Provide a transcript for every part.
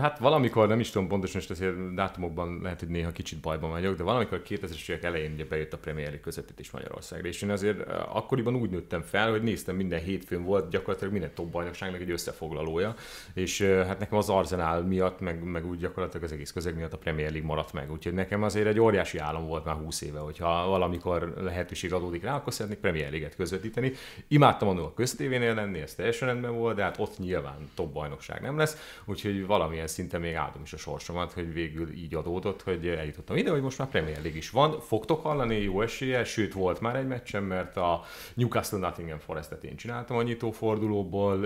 Hát valamikor, nem is tudom pontosan, és azért dátumokban lehet, hogy néha kicsit bajban vagyok, de valamikor 2000-es évek elején ugye bejött a Premier League közvetítés Magyarországra, és én azért akkoriban úgy nőttem fel, hogy néztem minden hétfőn volt gyakorlatilag minden top bajnokságnak egy összefoglalója, és hát nekem az Arsenal miatt, meg, meg úgy gyakorlatilag az egész közeg miatt a Premier League maradt meg, úgyhogy nekem azért egy óriási álom volt már 20 éve, hogyha valamikor lehetőség adódik rá, akkor szeretnék Premier League-et közvetíteni. Imádtam annól a köztévénél lenni, ez teljesen rendben volt, de hát ott nyilván top bajnokság nem lesz, úgyhogy valamilyen szinten még áldom is a sorsomat, hogy végül így adódott, hogy eljutottam ide, hogy most már Premier League is van. Fogtok hallani jó esélye, sőt volt már egy meccsem, mert a Newcastle Nottingham Forestet én csináltam a nyitófordulóból,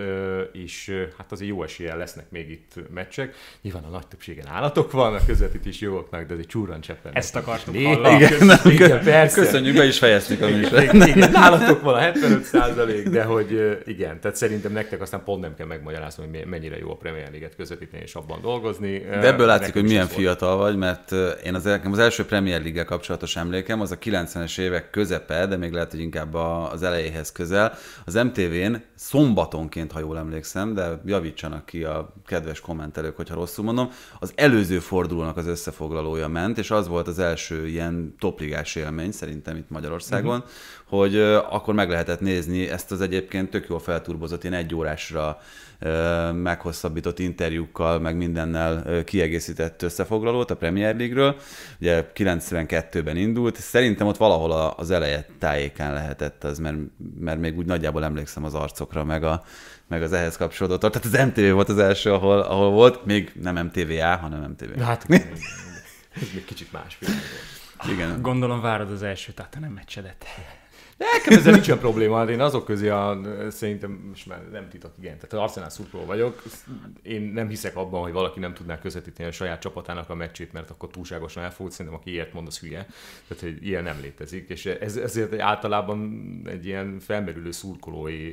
és hát azért jó esélye lesznek még itt meccsek. Nyilván a nagy többségen állatok van, a is jogoknak, de ez egy csúran cseppen. Ezt akartuk hallani. Igen, igen, igen, persze. Köszönjük, be is fejeztük a műsor. Nálatok van a 75 százalék, de hogy igen, tehát szerintem nektek aztán pont nem kell megmagyarázni, hogy mennyire jó a Premier League-et közvetíteni építeni és abban dolgozni. De ebből látszik, hogy milyen fiatal vagy, mert én az, az első Premier league kapcsolatos emlékem az a 90-es évek közepe, de még lehet, hogy inkább az elejéhez közel. Az MTV-n szombatonként, ha jól emlékszem, de javítsanak ki a kedves kommentelők, hogyha rosszul mondom, az előző fordulónak az összefoglalója ment, és az volt az első ilyen topligás élmény szerintem itt Magyarországon, uh-huh. hogy akkor meg lehetett nézni ezt az egyébként tök jól felturbozott ilyen órásra meghosszabbított interjúkkal, meg mindennel kiegészített összefoglalót a Premier League-ről. Ugye 92-ben indult, szerintem ott valahol az eleje tájékán lehetett az, mert, mert még úgy nagyjából emlékszem az arcokra, meg, a, meg az ehhez kapcsolódott Tehát az MTV volt az első, ahol, ahol volt, még nem MTVA, hanem MTV. Hát, ez még kicsit más Igen. Gondolom várod az első tehát nem meccsedet. De nekem ezzel nincsen probléma, hát én azok közé a, szerintem most már nem titok, igen, tehát Arsenal szurkoló vagyok, én nem hiszek abban, hogy valaki nem tudná közvetíteni a saját csapatának a meccsét, mert akkor túlságosan elfogult, szerintem aki ilyet mond, az hülye. Tehát, hogy ilyen nem létezik, és ez, ezért általában egy ilyen felmerülő szurkolói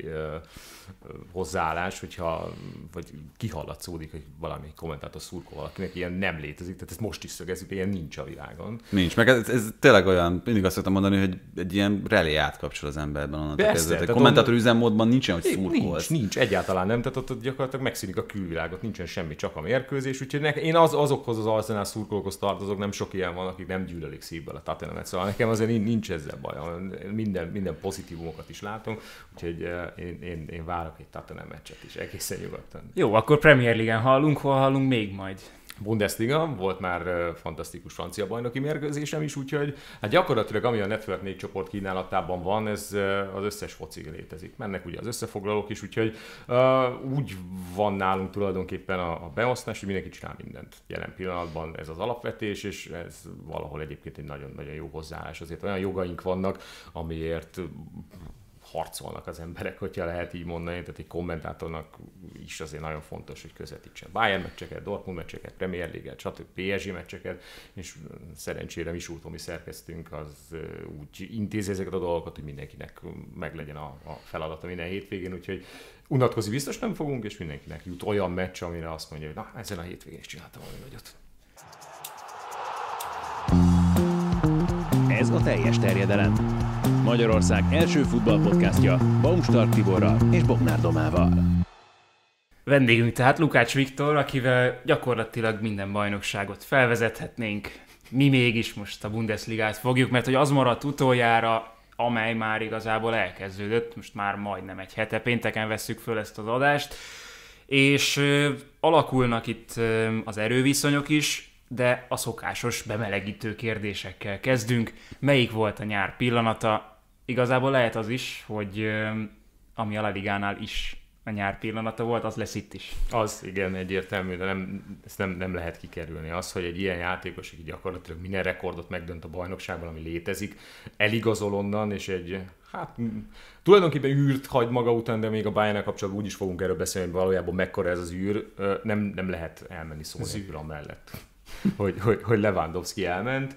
hozzáállás, hogyha, vagy kihallatszódik, hogy valami kommentátor szurkol valakinek, ilyen nem létezik, tehát ezt most is szögezik, ilyen nincs a világon. Nincs, meg ez, ez tényleg olyan, mindig azt szoktam mondani, hogy egy ilyen relé átkapcsol az emberben annak a kezdetek. Kommentátor üzemmódban nincsen, hogy szurkolsz. Nincs, nincs, egyáltalán nem, tehát ott gyakorlatilag megszűnik a külvilágot, nincsen semmi, csak a mérkőzés, úgyhogy nekem én az, azokhoz az arzenál szurkolókhoz tartozok, nem sok ilyen van, akik nem gyűlölik szívből a Tottenhamet, szóval nekem azért nincs ezzel baj, minden, minden pozitívumokat is látom, úgyhogy eh, én, én, én várok egy Tottenham meccset is, egészen nyugodtan. Jó, akkor Premier League-en hallunk, hol hallunk még majd? Bundesliga, volt már fantasztikus francia bajnoki mérkőzésem is, úgyhogy hát gyakorlatilag ami a Network 4 csoport kínálatában van, ez az összes foci létezik. Mennek ugye az összefoglalók is, úgyhogy uh, úgy van nálunk tulajdonképpen a, a beosztás, hogy mindenki csinál mindent. Jelen pillanatban ez az alapvetés, és ez valahol egyébként egy nagyon-nagyon jó hozzáállás. Azért olyan jogaink vannak, amiért harcolnak az emberek, hogyha lehet így mondani, tehát egy kommentátornak is azért nagyon fontos, hogy közvetítsen Bayern meccseket, Dortmund meccseket, Premier league stb. PSG meccseket, és szerencsére mi Súrtomi szerkesztünk, az úgy intézi ezeket a dolgokat, hogy mindenkinek meglegyen a, a feladata minden hétvégén, úgyhogy unatkozni biztos nem fogunk, és mindenkinek jut olyan meccs, amire azt mondja, hogy na, ezen a hétvégén is csináltam valami nagyot. Ez a teljes terjedelem Magyarország első futballpodcastja Baumstark Tiborral és Bognár Domával. Vendégünk tehát Lukács Viktor, akivel gyakorlatilag minden bajnokságot felvezethetnénk. Mi mégis most a Bundesligát fogjuk, mert hogy az maradt utoljára, amely már igazából elkezdődött, most már majdnem egy hete, pénteken vesszük föl ezt az adást, és ö, alakulnak itt ö, az erőviszonyok is, de a szokásos bemelegítő kérdésekkel kezdünk. Melyik volt a nyár pillanata? Igazából lehet az is, hogy ami a La Ligánál is a nyár pillanata volt, az lesz itt is. Az igen, egyértelmű, de nem, ezt nem, nem lehet kikerülni. Az, hogy egy ilyen játékos, aki gyakorlatilag minden rekordot megdönt a bajnokságban, ami létezik, eligazol onnan, és egy hát tulajdonképpen űrt hagy maga után, de még a bayern kapcsolatban úgy is fogunk erről beszélni, hogy valójában mekkora ez az űr, nem, nem lehet elmenni szó nélkül mellett hogy, hogy, hogy Lewandowski elment.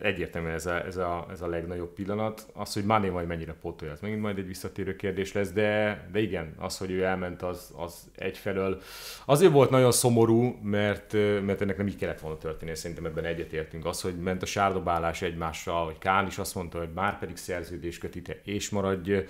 Egyértelműen ez a, ez, a, ez a legnagyobb pillanat. Az, hogy Mané majd mennyire pótolja, az megint majd egy visszatérő kérdés lesz, de, de igen, az, hogy ő elment, az, az egyfelől azért volt nagyon szomorú, mert, mert ennek nem így kellett volna történni, szerintem ebben egyetértünk. Az, hogy ment a sárdobálás egymással, hogy Kán is azt mondta, hogy már pedig szerződés köt és maradj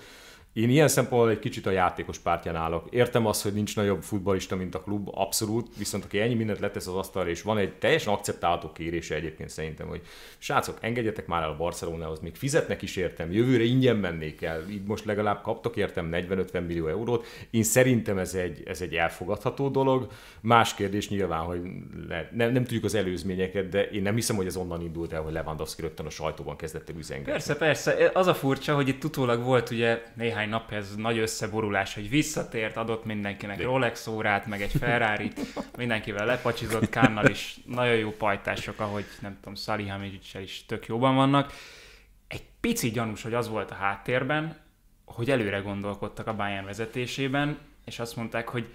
én ilyen szempontból egy kicsit a játékos pártján állok. Értem azt, hogy nincs nagyobb futbalista, mint a klub, abszolút, viszont aki ennyi mindent letesz az asztalra, és van egy teljesen akceptálható kérése egyébként szerintem, hogy srácok, engedjetek már el a Barcelonához, még fizetnek is értem, jövőre ingyen mennék el, így most legalább kaptok értem 40-50 millió eurót. Én szerintem ez egy, ez egy elfogadható dolog. Más kérdés nyilván, hogy le, nem, nem tudjuk az előzményeket, de én nem hiszem, hogy ez onnan indult el, hogy Lewandowski rögtön a sajtóban kezdett üzengetni. Persze, persze. Az a furcsa, hogy itt utólag volt ugye néhány néhány nap ez nagy összeborulás, hogy visszatért, adott mindenkinek Rolex órát, meg egy ferrari mindenkivel lepacsizott Kánnal is, nagyon jó pajtások, ahogy nem tudom, Salihamidzsicsel is tök jóban vannak. Egy pici gyanús, hogy az volt a háttérben, hogy előre gondolkodtak a Bayern vezetésében, és azt mondták, hogy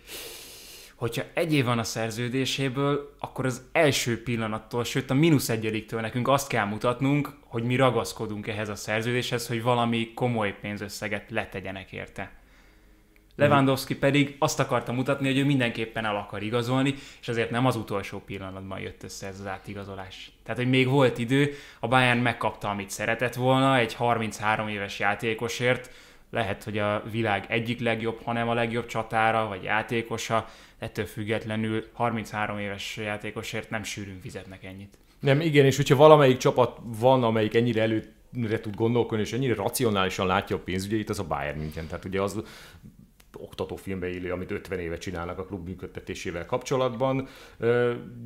hogyha egy év van a szerződéséből, akkor az első pillanattól, sőt a mínusz egyediktől nekünk azt kell mutatnunk, hogy mi ragaszkodunk ehhez a szerződéshez, hogy valami komoly pénzösszeget letegyenek érte. Lewandowski pedig azt akarta mutatni, hogy ő mindenképpen el akar igazolni, és azért nem az utolsó pillanatban jött össze ez az átigazolás. Tehát, hogy még volt idő, a Bayern megkapta, amit szeretett volna, egy 33 éves játékosért, lehet, hogy a világ egyik legjobb, hanem a legjobb csatára, vagy játékosa, ettől függetlenül 33 éves játékosért nem sűrűn fizetnek ennyit. Nem, igen, és hogyha valamelyik csapat van, amelyik ennyire előre tud gondolkodni, és ennyire racionálisan látja a pénzügyeit, az a Bayern München. Tehát ugye az oktatófilmbe élő, amit 50 éve csinálnak a klub működtetésével kapcsolatban.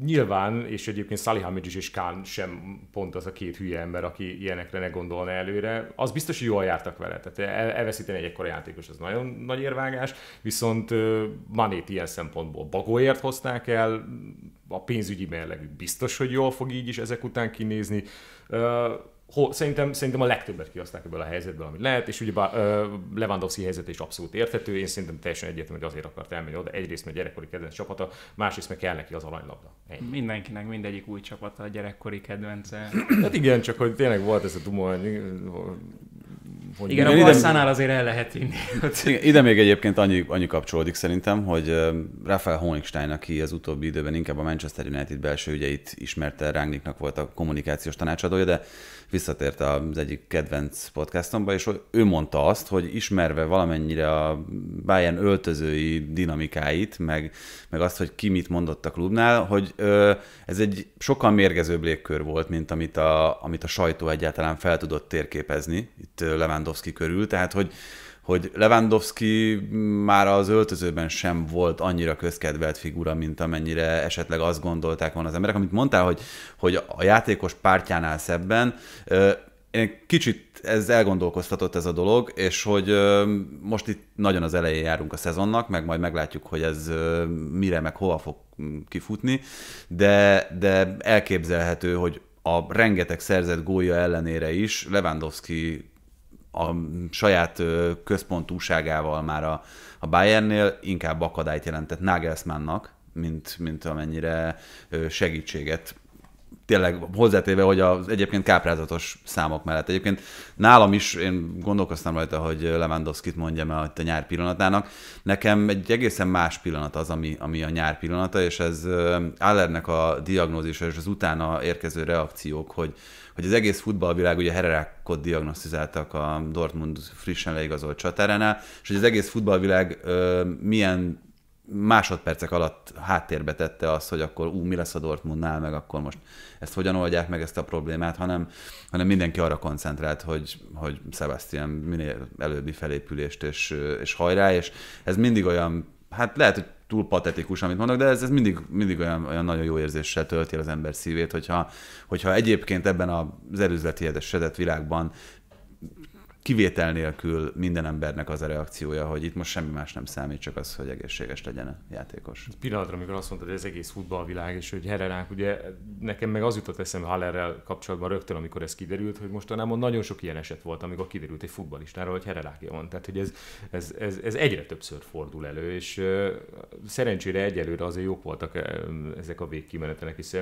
nyilván, és egyébként Hamidzs és Kán sem pont az a két hülye ember, aki ilyenekre ne gondolna előre. Az biztos, hogy jól jártak vele. Tehát el, elveszíteni egy ekkora játékos, az nagyon nagy érvágás, viszont uh, Manét ilyen szempontból bagóért hozták el, a pénzügyi mérlegük biztos, hogy jól fog így is ezek után kinézni ho, szerintem, szerintem a legtöbbet kihozták ebből a helyzetből, amit lehet, és ugye uh, Lewandowski helyzet is abszolút érthető, én szerintem teljesen egyértelmű, hogy azért akart elmenni oda, egyrészt mert gyerekkori kedvenc csapata, másrészt meg kell neki az aranylabda. Ennyi. Mindenkinek mindegyik új csapata a gyerekkori kedvence. Hát igen, csak hogy tényleg volt ez a dumó, hogy igen, igen, a Barszánál azért el lehet inni. Igen, ide még egyébként annyi, annyi kapcsolódik szerintem, hogy Rafael Honigstein, aki az utóbbi időben inkább a Manchester United belső ügyeit ismerte, Rángniknak volt a kommunikációs tanácsadója, de visszatért az egyik kedvenc podcastomba, és ő mondta azt, hogy ismerve valamennyire a Bayern öltözői dinamikáit, meg, meg azt, hogy ki mit mondott a klubnál, hogy ö, ez egy sokkal mérgezőbb légkör volt, mint amit a, amit a sajtó egyáltalán fel tudott térképezni itt Lewandowski körül, tehát hogy hogy Lewandowski már az öltözőben sem volt annyira közkedvelt figura, mint amennyire esetleg azt gondolták volna az emberek. Amit mondtál, hogy, hogy a játékos pártjánál szebben, kicsit ez elgondolkoztatott ez a dolog, és hogy most itt nagyon az elején járunk a szezonnak, meg majd meglátjuk, hogy ez mire, meg hova fog mm, kifutni, de, de elképzelhető, hogy a rengeteg szerzett gólya ellenére is Lewandowski a saját központúságával már a, a Bayernnél inkább akadályt jelentett Nagelsmannnak, mint, mint amennyire segítséget tényleg hozzátéve, hogy az egyébként káprázatos számok mellett. Egyébként nálam is, én gondolkoztam rajta, hogy Lewandowski-t mondjam el a nyár pillanatának. Nekem egy egészen más pillanat az, ami, ami a nyár pillanata, és ez Allernek a diagnózisa és az utána érkező reakciók, hogy, hogy az egész futballvilág ugye hererákot diagnosztizáltak a Dortmund frissen leigazolt csatáránál, és hogy az egész futballvilág ö, milyen másodpercek alatt háttérbe tette azt, hogy akkor ú, mi lesz a Dortmundnál, meg akkor most ezt hogyan oldják meg ezt a problémát, hanem, hanem mindenki arra koncentrált, hogy, hogy Sebastian minél előbbi felépülést és, és hajrá, és ez mindig olyan, hát lehet, hogy túl patetikus, amit mondok, de ez, ez mindig, mindig olyan, olyan nagyon jó érzéssel tölti az ember szívét, hogyha, hogyha egyébként ebben az előzletiedesedett világban kivétel nélkül minden embernek az a reakciója, hogy itt most semmi más nem számít, csak az, hogy egészséges legyen a játékos. Egy pillanatra, amikor azt mondtad, hogy ez egész futballvilág, és hogy Herreránk, ugye nekem meg az jutott eszembe Hallerrel kapcsolatban rögtön, amikor ez kiderült, hogy mostanában nagyon sok ilyen eset volt, amikor kiderült egy futballistáról, hogy Herrerákja van. Tehát, hogy ez, ez, ez, ez egyre többször fordul elő, és uh, szerencsére egyelőre azért jók voltak uh, ezek a végkimenetelek, és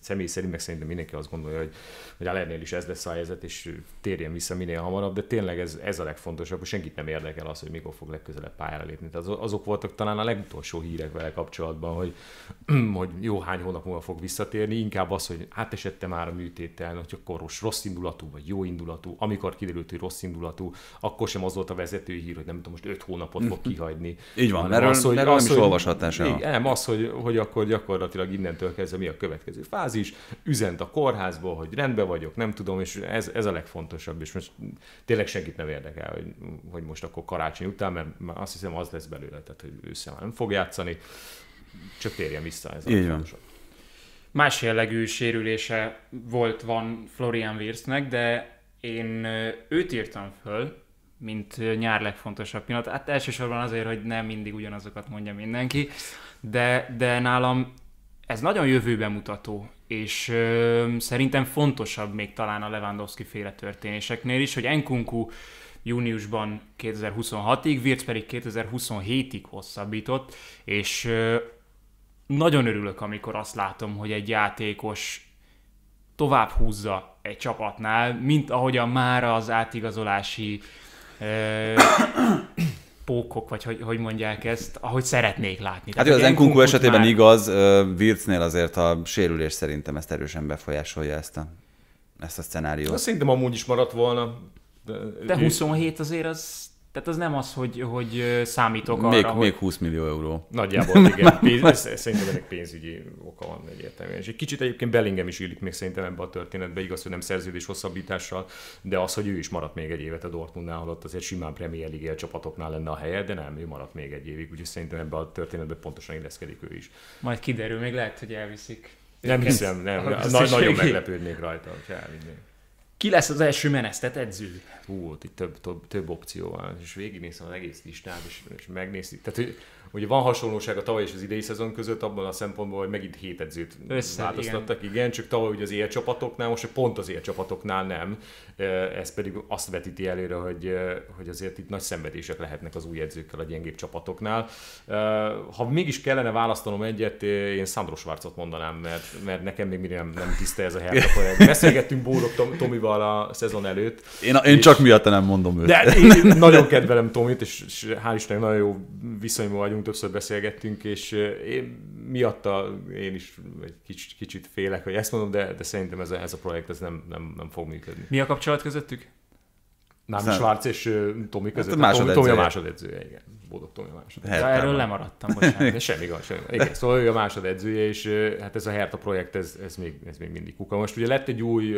személy szerint meg szerintem mindenki azt gondolja, hogy, hogy Hallernél is ez lesz a helyzet, és térjen vissza minél hamarabb, de tényleg ez, ez a legfontosabb, hogy senkit nem érdekel az, hogy mikor fog legközelebb pályára lépni. Tehát azok voltak talán a legutolsó hírek vele kapcsolatban, hogy, hogy jó hány hónap múlva fog visszatérni, inkább az, hogy átesette már a műtéttel, hogy akkor rossz, rossz indulatú vagy jó indulatú, amikor kiderült, hogy rossz indulatú, akkor sem az volt a vezető hír, hogy nem tudom, most öt hónapot fog mhm. kihagyni. Így van, mert az, hogy, erről az, hogy, az, hogy sem. Nem, az, hogy, hogy akkor gyakorlatilag innentől kezdve mi a következő fázis, üzent a kórházból, hogy rendben vagyok, nem tudom, és ez, ez a legfontosabb, és most tényleg tényleg senkit nem érdekel, hogy, hogy most akkor karácsony után, mert azt hiszem az lesz belőle, tehát hogy ősszel már nem fog játszani, csak térjen vissza ez Így a van. Más jellegű sérülése volt van Florian Wirsznek, de én őt írtam föl, mint nyár legfontosabb pillanat. Hát elsősorban azért, hogy nem mindig ugyanazokat mondja mindenki, de, de nálam ez nagyon jövőben mutató és ö, szerintem fontosabb még talán a Lewandowski féle történéseknél is, hogy Enkunku júniusban 2026-ig, Virc pedig 2027-ig hosszabbított, és ö, nagyon örülök, amikor azt látom, hogy egy játékos tovább húzza egy csapatnál, mint ahogyan már az átigazolási ö, pókok, vagy hogy, hogy mondják ezt, ahogy szeretnék látni. Hát jó az Enkunku esetében már... igaz, Vircnél azért a sérülés szerintem ezt erősen befolyásolja ezt a, ezt a szenáriót. Azt szerintem amúgy is maradt volna. De, de 27 azért az tehát az nem az, hogy, hogy számítok arra, még, hogy... Még 20 millió euró. Nagyjából, igen. Pénz, szerintem ennek pénzügyi oka van egyértelműen. És egy kicsit egyébként Bellingem is illik még szerintem ebbe a történetbe. Igaz, hogy nem szerződés hosszabbítással, de az, hogy ő is maradt még egy évet a Dortmundnál, holott azért simán Premier League csapatoknál lenne a helye, de nem, ő maradt még egy évig. Úgyhogy szerintem ebbe a történetbe pontosan illeszkedik ő is. Majd kiderül, még lehet, hogy elviszik. Nem hiszem, nem. Na, nagyon meglepődnék rajta, hogy elvinnék. Ki lesz az első menesztet edző? Hú, ott itt több, több, több opció van, és végignézem az egész listát, és, és megnézni. Tehát, hogy Ugye van hasonlóság a tavaly és az idei szezon között abban a szempontból, hogy megint hét edzőt Össze, változtattak, igen. igen, csak tavaly ugye az él csapatoknál, most pont az él csapatoknál nem. Ez pedig azt vetíti előre, hogy, hogy azért itt nagy szenvedések lehetnek az új edzőkkel a gyengébb csapatoknál. Ha mégis kellene választanom egyet, én Sandro Schwarzot mondanám, mert, mert nekem még mindig nem, nem tiszta ez a hely. Beszélgettünk Bólog Tom, Tomival a szezon előtt. Én, én és, csak miatt nem mondom őt. De én nagyon kedvelem Tomit, és, és hál' Istennek nagyon jó viszonyban vagyunk vagyunk, többször beszélgettünk, és én miatta én is egy kicsit, kicsit félek, hogy ezt mondom, de, de szerintem ez a, ez a projekt ez nem, nem, nem fog működni. Mi a kapcsolat közöttük? Nem, Schwarz és Tomi hát között. Hát a másodedzője. Tomi a másodedzője, igen. Boldog Tomi a második. Hát, Erről lemaradtam, bocsánat. De semmi gond, semmi. Igen, szóval ő a másod edzője, és hát ez a Herta projekt, ez, ez, még, ez még mindig kuka. Most ugye lett egy új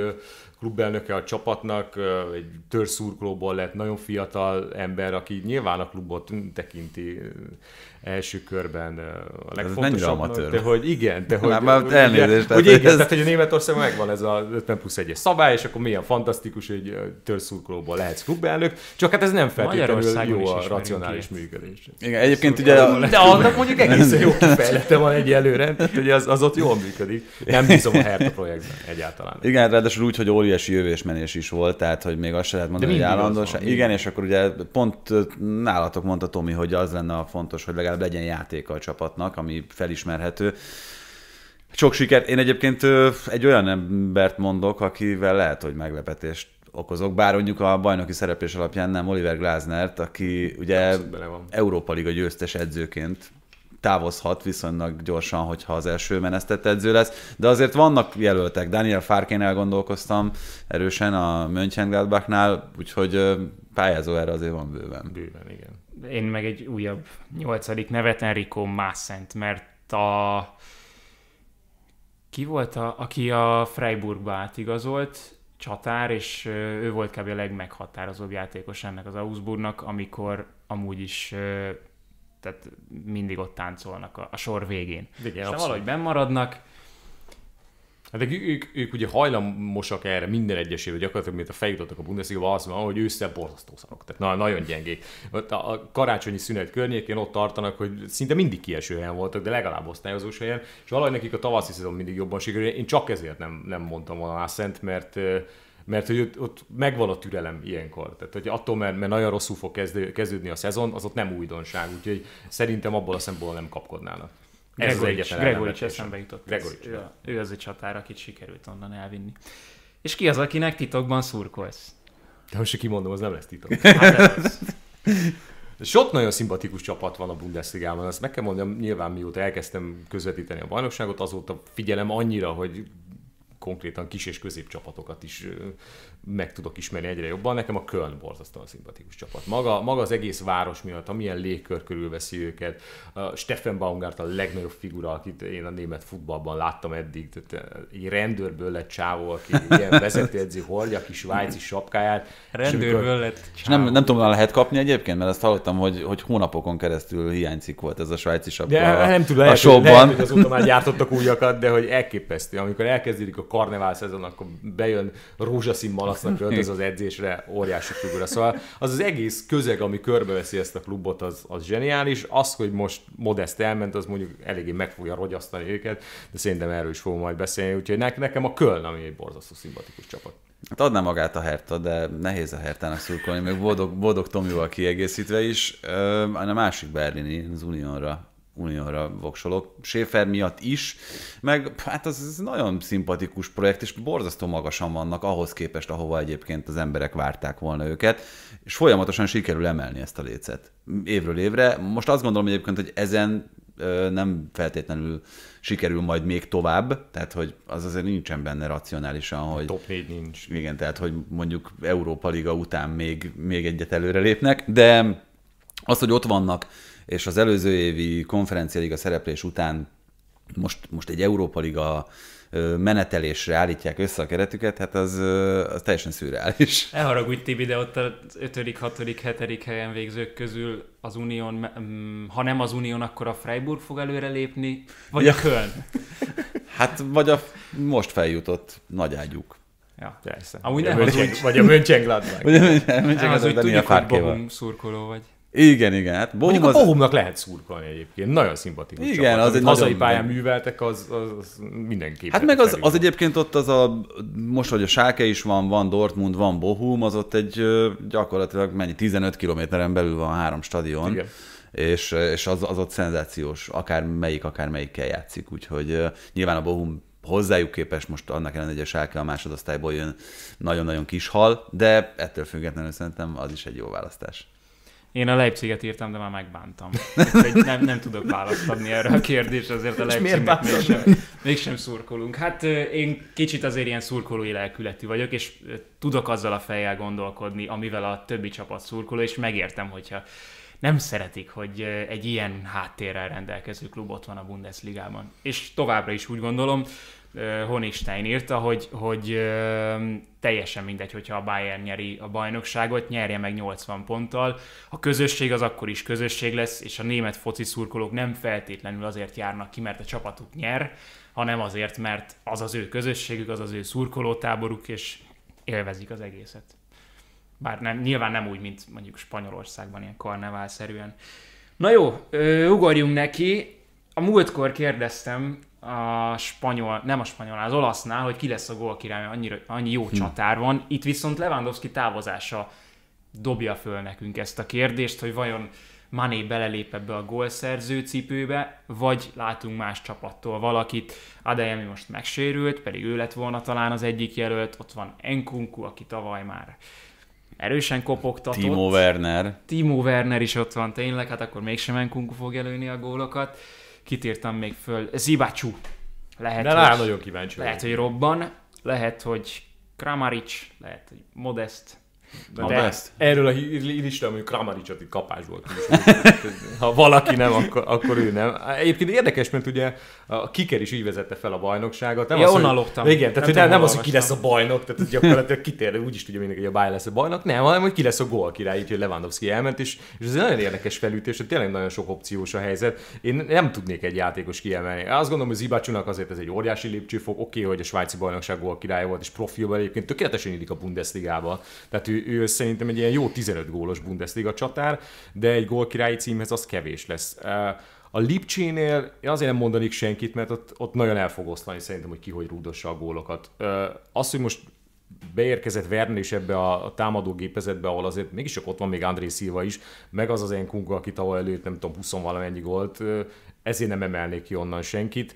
klubelnöke a csapatnak, egy törszurkolóból lett, nagyon fiatal ember, aki nyilván a klubot tekinti első körben a legfontosabb. De hogy igen, de hogy, már, már elnézést, ugye, hogy igen, ez... tehát hogy a Németországban megvan ez a 50 plusz 1 szabály, és akkor milyen fantasztikus, hogy törzszurkolóban lehetsz klubbelnök, csak hát ez nem feltétlenül jó a racionális működés. Igen, egyébként szóval- ugye... A... De annak mondjuk egészen jó kifejlete van egy előre, tehát hogy az, az ott jól működik. Nem bízom a Hertha projektben egyáltalán. Igen, ráadásul úgy, hogy óriási jövésmenés is volt, tehát hogy még azt se lehet mondani, hogy állandóság. Igen, és akkor ugye pont nálatok mondta Tomi, hogy az lenne a fontos, hogy legalább legalább legyen játéka a csapatnak, ami felismerhető. Sok sikert. Én egyébként egy olyan embert mondok, akivel lehet, hogy meglepetést okozok, bár mondjuk a bajnoki szereplés alapján nem Oliver Gláznert, aki ugye Európa Liga győztes edzőként távozhat viszonylag gyorsan, hogyha az első menesztett edző lesz, de azért vannak jelöltek. Daniel Farkén elgondolkoztam erősen a Mönchengladbachnál, úgyhogy pályázó erre azért van bőven. Bőven, igen én meg egy újabb nyolcadik nevet, Enrico Mászent, mert a... Ki volt, a, aki a Freiburgba átigazolt, csatár, és ő volt kb. a legmeghatározóbb játékos ennek az Augsburgnak, amikor amúgy is tehát mindig ott táncolnak a, a sor végén. Igen, és valahogy benn Hát ők, ők, ők ugye hajlamosak erre minden egyes évben, gyakorlatilag a feljutottak a Bundesliga-ba, azt mondom, hogy ősszel borzasztó szarok, tehát na, nagyon gyengék. A, a karácsonyi szünet környékén ott tartanak, hogy szinte mindig kieső helyen voltak, de legalább osztályozós helyen, és valahogy nekik a tavaszi szezon mindig jobban sikerül. Én csak ezért nem, nem mondtam volna Szent, mert mert hogy ott, ott megvan a türelem ilyenkor. Tehát, hogy attól, mert, mert nagyon rosszul fog kezdődni a szezon, az ott nem újdonság, úgyhogy szerintem abból a szempontból nem kapkodnának. Gregorics, Gregorics eszembe jutott. Gregorics. Ő, ő az a csatár, akit sikerült onnan elvinni. És ki az, akinek titokban szurkolsz? De most kimondom, az nem lesz titok. Hát Sok nagyon szimpatikus csapat van a Bundesliga-ban, azt meg kell mondjam, nyilván mióta elkezdtem közvetíteni a bajnokságot, azóta figyelem annyira, hogy konkrétan kis és középcsapatokat is meg tudok ismerni egyre jobban. Nekem a Köln borzasztóan szimpatikus csapat. Maga, maga az egész város miatt, amilyen légkör körülveszi őket. A Steffen Baumgart a legnagyobb figura, akit én a német futballban láttam eddig. Tehát egy rendőrből lett csávó, aki ilyen vezetőedző hordja a svájci sapkáját. Rendőrből lett csávó. És nem, nem tudom, lehet kapni egyébként, mert azt hallottam, hogy, hogy hónapokon keresztül hiányzik volt ez a svájci sapka. De, a, nem tudom, lehet, a lehet, hogy azóta már gyártottak újakat, de hogy elképesztő. Amikor elkezdődik a karnevál szezon, akkor bejön rózsaszín malasznak ölt az az edzésre, óriási figura. Szóval az az egész közeg, ami körbeveszi ezt a klubot, az, az zseniális. Az, hogy most Modest elment, az mondjuk eléggé meg fogja rogyasztani őket, de szerintem erről is fogom majd beszélni. Úgyhogy nekem a Köln, ami egy borzasztó szimpatikus csapat. Hát adná magát a Herta, de nehéz a Hertának szurkolni, még boldog, boldog Tomival kiegészítve is. A másik berlini, az Unionra Unionra voksolok, Schaefer miatt is, meg hát az, az nagyon szimpatikus projekt, és borzasztó magasan vannak ahhoz képest, ahova egyébként az emberek várták volna őket, és folyamatosan sikerül emelni ezt a lécet évről évre. Most azt gondolom egyébként, hogy ezen nem feltétlenül sikerül majd még tovább, tehát hogy az azért nincsen benne racionálisan, hogy... Top 4 nincs. Igen, tehát hogy mondjuk Európa Liga után még, még egyet előre lépnek, de az, hogy ott vannak és az előző évi liga szereplés után most, most egy Európa Liga menetelésre állítják össze a keretüket, hát az, az teljesen szürreális. Ne haragudj Tibi, de ott az 5., 6., 7. helyen végzők közül az Unión, ha nem az Unión, akkor a Freiburg fog előrelépni, vagy ja. a Köln. hát vagy a most feljutott nagy ágyuk. Ja, persze. Amúgy nem vagy, az úgy... vagy a Mönchengladbach. Vagy a Mönchengladbach. Nem az úgy tudjuk, hogy Bogum szurkoló vagy. Igen, igen. Hát Mondjuk az... a Bohumnak lehet szurkolni egyébként. Nagyon szimpatikus Igen, csapat. az egy hazai pályán műveltek, az, az, az mindenképpen. Hát meg az, az egyébként ott az a, most, hogy a Sáke is van, van Dortmund, van Bohum, az ott egy gyakorlatilag mennyi, 15 kilométeren belül van három stadion. Igen és, és az, az ott szenzációs, akár melyik, akár melyikkel játszik, úgyhogy uh, nyilván a Bohum hozzájuk képes most annak ellen hogy a a másodosztályból jön nagyon-nagyon kis hal, de ettől függetlenül szerintem az is egy jó választás. Én a Leipziget írtam, de már megbántam. nem, nem tudok választ adni erre a kérdésre, azért a Leipziget mégsem, mégsem szurkolunk. Hát én kicsit azért ilyen szurkolói lelkületű vagyok, és tudok azzal a fejjel gondolkodni, amivel a többi csapat szurkoló, és megértem, hogyha nem szeretik, hogy egy ilyen háttérrel rendelkező klub ott van a Bundesligában. És továbbra is úgy gondolom, Honistein írta, hogy, hogy teljesen mindegy, hogyha a Bayern nyeri a bajnokságot, nyerje meg 80 ponttal. A közösség az akkor is közösség lesz, és a német foci szurkolók nem feltétlenül azért járnak ki, mert a csapatuk nyer, hanem azért, mert az az ő közösségük, az az ő szurkolótáboruk, és élvezik az egészet. Bár nem, nyilván nem úgy, mint mondjuk Spanyolországban ilyen karneválszerűen. Na jó, ugorjunk neki. A múltkor kérdeztem a spanyol, nem a spanyol, az olasznál, hogy ki lesz a gól király, annyira, annyi jó hmm. csatár van. Itt viszont Lewandowski távozása dobja föl nekünk ezt a kérdést, hogy vajon Mané belelép ebbe a gólszerző cipőbe, vagy látunk más csapattól valakit. Adeyemi most megsérült, pedig ő lett volna talán az egyik jelölt. Ott van Enkunku, aki tavaly már erősen kopogtatott. Timo Werner. Timo Werner is ott van tényleg, hát akkor mégsem Enkunku fog előni a gólokat kit írtam még föl, Zibacsú. Lehet, De hogy, nagyon kíváncsi Lehet, vagyok. hogy robban, lehet, hogy Kramaric, lehet, hogy Modest. De, de erről a listáról mondjuk Kramaricot itt volt. Ha valaki nem, akkor, akkor ő nem. Egyébként érdekes, mert ugye a Kiker is így vezette fel a bajnokságot. Nem ja, az, onnan hogy, Igen, tehát nem, hogy nem, nem az, hogy ki lesz a bajnok, tehát gyakorlatilag kitér, úgy is tudja mindenki, hogy a Bayern lesz a bajnok, nem, hanem hogy ki lesz a gól király, így, hogy Lewandowski elment, és, és ez egy nagyon érdekes felütés, hogy tényleg nagyon sok opciós a helyzet. Én nem tudnék egy játékos kiemelni. Azt gondolom, hogy Zibácsúnak azért ez egy óriási lépcsőfok, oké, okay, hogy a svájci bajnokság gól királya volt, és profilban egyébként tökéletesen illik a Bundesligába. Tehát ő, ő szerintem egy ilyen jó 15 gólos Bundesliga csatár, de egy gól királyi címhez az kevés lesz. A Lipcsénél azért nem mondanék senkit, mert ott, ott nagyon el fog oszlani szerintem, hogy ki hogy rúdossa a gólokat. Az, hogy most beérkezett Verne is ebbe a, támadó gépezetbe ahol azért csak ott van még André Silva is, meg az az Enkunga, aki tavaly előtt nem tudom, 20 valamennyi volt, ezért nem emelnék ki onnan senkit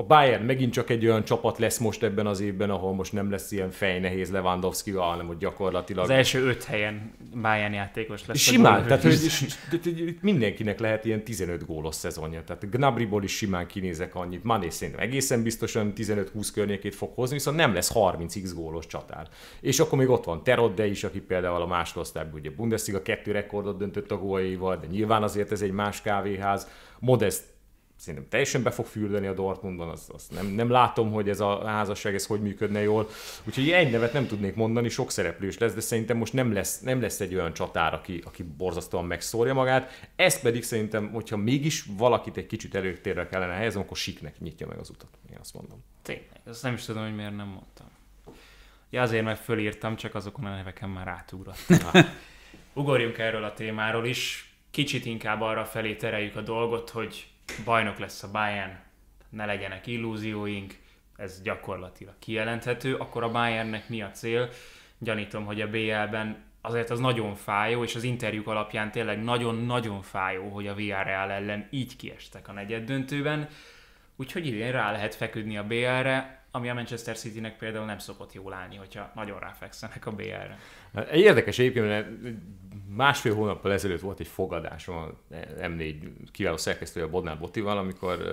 a Bayern megint csak egy olyan csapat lesz most ebben az évben, ahol most nem lesz ilyen fejnehéz Lewandowski, ah, hanem hogy gyakorlatilag... Az első öt helyen Bayern játékos lesz. Simán, tehát hogy, mindenkinek lehet ilyen 15 gólos szezonja. Tehát Gnabriból is simán kinézek annyit, Mané szerintem egészen biztosan 15-20 környékét fog hozni, viszont nem lesz 30x gólos csatár. És akkor még ott van Terodde is, aki például a másodosztályban, ugye Bundesliga kettő rekordot döntött a gólyaival, de nyilván azért ez egy más kávéház. Modest szerintem teljesen be fog fürdeni a Dortmundban, azt, azt nem, nem látom, hogy ez a házasság ez hogy működne jól. Úgyhogy egy nevet nem tudnék mondani, sok szereplős lesz, de szerintem most nem lesz, nem lesz egy olyan csatár, aki, aki borzasztóan megszórja magát. Ez pedig szerintem, hogyha mégis valakit egy kicsit előtérre kellene helyezni, akkor siknek nyitja meg az utat. Én azt mondom. Tényleg, ezt nem is tudom, hogy miért nem mondtam. Ja, azért, mert fölírtam, csak azokon a neveken már átugrott. Ugorjunk erről a témáról is, kicsit inkább arra felé tereljük a dolgot, hogy bajnok lesz a Bayern, ne legyenek illúzióink, ez gyakorlatilag kijelenthető, akkor a Bayernnek mi a cél? Gyanítom, hogy a BL-ben azért az nagyon fájó, és az interjúk alapján tényleg nagyon-nagyon fájó, hogy a VRL ellen így kiestek a negyed döntőben, úgyhogy idén rá lehet feküdni a BL-re, ami a Manchester nek például nem szokott jól állni, hogyha nagyon ráfekszenek a BR-re. Érdekes egyébként, mert másfél hónappal ezelőtt volt egy fogadásom a M4 kiváló szerkesztője Bodnár Botival, amikor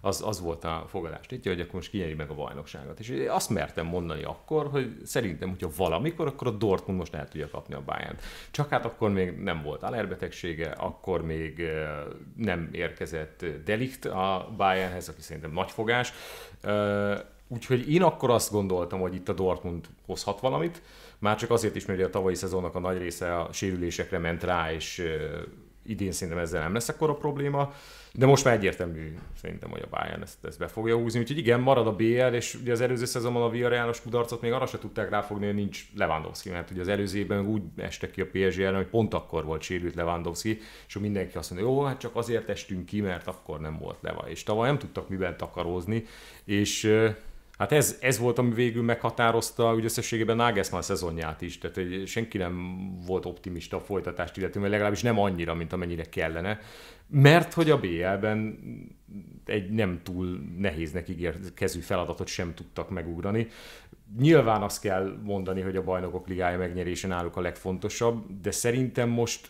az, az volt a fogadás tétje, hogy akkor most kinyeri meg a bajnokságot. És azt mertem mondani akkor, hogy szerintem, hogyha valamikor, akkor a Dortmund most el tudja kapni a bayern Csak hát akkor még nem volt alerbetegsége, akkor még nem érkezett Delikt a Bayernhez, aki szerintem nagy fogás Úgyhogy én akkor azt gondoltam, hogy itt a Dortmund hozhat valamit, már csak azért is, mert a tavalyi szezonnak a nagy része a sérülésekre ment rá, és idén szerintem ezzel nem lesz akkor a probléma, de most már egyértelmű szerintem, hogy a Bayern ezt, ezt be fogja húzni, úgyhogy igen, marad a BL, és ugye az előző szezonban a Villareálos kudarcot még arra se tudták ráfogni, hogy nincs Lewandowski, mert ugye az előző évben úgy estek ki a PSG ellen, hogy pont akkor volt sérült Lewandowski, és mindenki azt mondja, jó, hát csak azért estünk ki, mert akkor nem volt Leva, és tavaly nem tudtak miben takarózni, és Hát ez, ez volt, ami végül meghatározta úgy összességében Nagelsmann szezonját is, tehát hogy senki nem volt optimista a folytatást illetően, vagy legalábbis nem annyira, mint amennyire kellene, mert hogy a BL-ben egy nem túl nehéznek ígérkező feladatot sem tudtak megugrani. Nyilván azt kell mondani, hogy a bajnokok ligája megnyerése náluk a legfontosabb, de szerintem most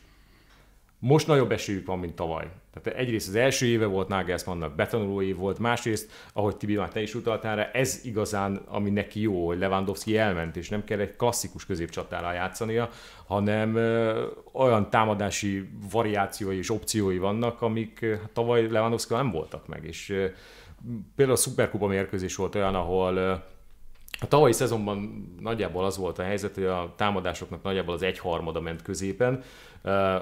most nagyobb esélyük van, mint tavaly. Tehát egyrészt az első éve volt Nagelsmannnak betanuló év volt, másrészt, ahogy Tibi már te is utaltál rá, ez igazán, ami neki jó, hogy Lewandowski elment, és nem kell egy klasszikus középcsatára játszania, hanem ö, olyan támadási variációi és opciói vannak, amik hát tavaly Lewandowski nem voltak meg, és ö, például a Superkupa mérkőzés volt olyan, ahol a tavalyi szezonban nagyjából az volt a helyzet, hogy a támadásoknak nagyjából az egyharmada ment középen.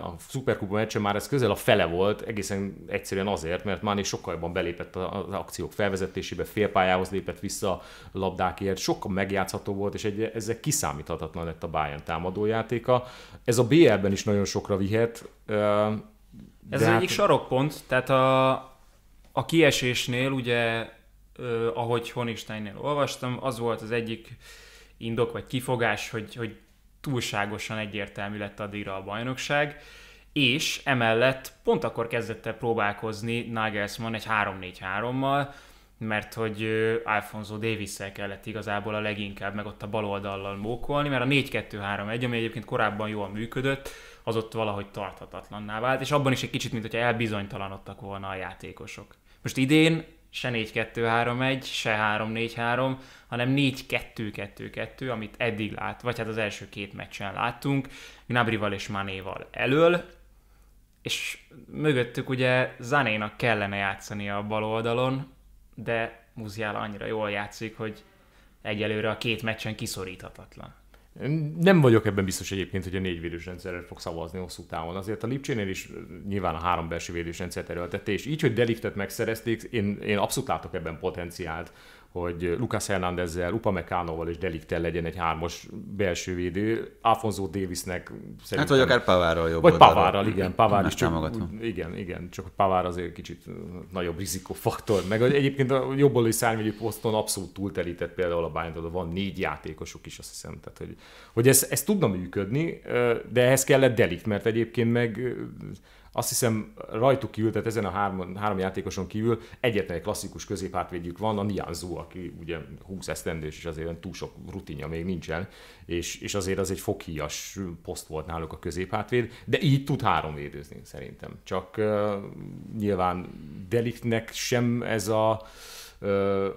A Superkupa meccsen már ez közel a fele volt, egészen egyszerűen azért, mert Máni sokkal jobban belépett az akciók felvezetésébe, félpályához lépett vissza a labdákért, sokkal megjátszható volt, és egy, ezzel kiszámíthatatlan lett a Bayern támadójátéka. Ez a BL-ben is nagyon sokra vihet. Ez hát... egyik sarokpont, tehát a, a kiesésnél ugye ahogy Honigsteinnél olvastam, az volt az egyik indok vagy kifogás, hogy, hogy túlságosan egyértelmű lett addigra a bajnokság, és emellett pont akkor kezdett el próbálkozni Nagelsmann egy 3-4-3-mal, mert hogy Alfonso davis kellett igazából a leginkább, meg ott a bal oldallal mókolni, mert a 4-2-3-1, ami egyébként korábban jól működött, az ott valahogy tarthatatlanná vált, és abban is egy kicsit, mint elbizonytalanodtak volna a játékosok. Most idén se 4-2-3-1, se 3-4-3, hanem 4-2-2-2, amit eddig lát, vagy hát az első két meccsen láttunk, Gnabrival és Manéval elől, és mögöttük ugye Zanénak kellene játszani a bal oldalon, de Muziala annyira jól játszik, hogy egyelőre a két meccsen kiszoríthatatlan. Nem vagyok ebben biztos egyébként, hogy a négy védősrendszerrel fog szavazni hosszú távon. Azért a Lipcsénél is nyilván a három belső védősrendszert erőltette, és így, hogy Deliftet megszerezték, én, én abszolút látok ebben potenciált hogy Lucas Hernandezzel, Upamecánóval és Deliktel legyen egy hármas belső védő, Alfonso Davisnek szerintem... Hát vagy akár Pavárral jobb Vagy Pavárral, igen, Pavár is csak, úgy, igen, igen, csak Pavár azért kicsit nagyobb rizikofaktor, meg egyébként a jobb oldali szárnyvédő poszton abszolút túlterített például a Bayern, van négy játékosuk is, azt hiszem, tehát hogy, hogy ez, ez tudna működni, de ehhez kellett Delikt, mert egyébként meg azt hiszem rajtuk kívül, tehát ezen a három, három játékoson kívül egyetlen egy klasszikus középhátvédjük van, a Nianzu, aki ugye 20 esztendős, és azért túl sok rutinja még nincsen, és, és azért az egy fokhíjas poszt volt náluk a középhátvéd, de így tud három védőzni szerintem. Csak uh, nyilván Deliknek sem ez a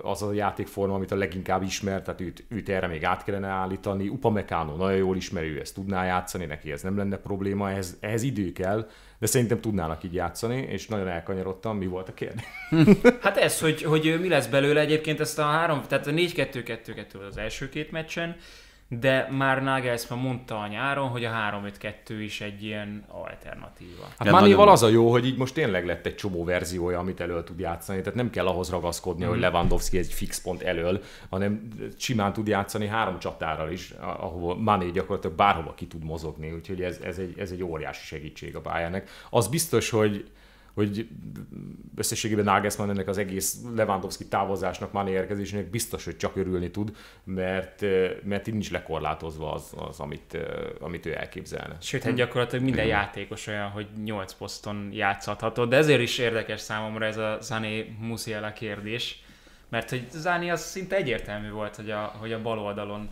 az a játékforma, amit a leginkább ismer, tehát őt, őt erre még át kellene állítani. Upamecano nagyon jól ő ezt tudná játszani, neki ez nem lenne probléma, ehhez, ehhez idő kell, de szerintem tudnának így játszani, és nagyon elkanyarodtam, mi volt a kérdés. hát ez, hogy, hogy mi lesz belőle egyébként ezt a három, tehát a 4-2-2-2 az első két meccsen, de már Nagelsmann mondta a nyáron, hogy a 3-5-2 is egy ilyen alternatíva. Hát Mánival az a jó, hogy így most tényleg lett egy csomó verziója, amit elől tud játszani, tehát nem kell ahhoz ragaszkodni, mm. hogy mhm. Lewandowski egy fix pont elől, hanem simán tud játszani három csatárral is, ahol Mané gyakorlatilag bárhova ki tud mozogni, úgyhogy ez, ez, egy, ez egy óriási segítség a pályának. Az biztos, hogy hogy összességében Nagelsmann ennek az egész Lewandowski távozásnak, már érkezésének biztos, hogy csak örülni tud, mert, eh, mert így nincs lekorlátozva az, az amit, eh, amit ő elképzelne. Sőt, hát hm. gyakorlatilag minden Igen. játékos olyan, hogy 8 poszton játszhatható, de ezért is érdekes számomra ez a Zané Musiala kérdés, mert hogy Zani az szinte egyértelmű volt, hogy a, hogy a bal oldalon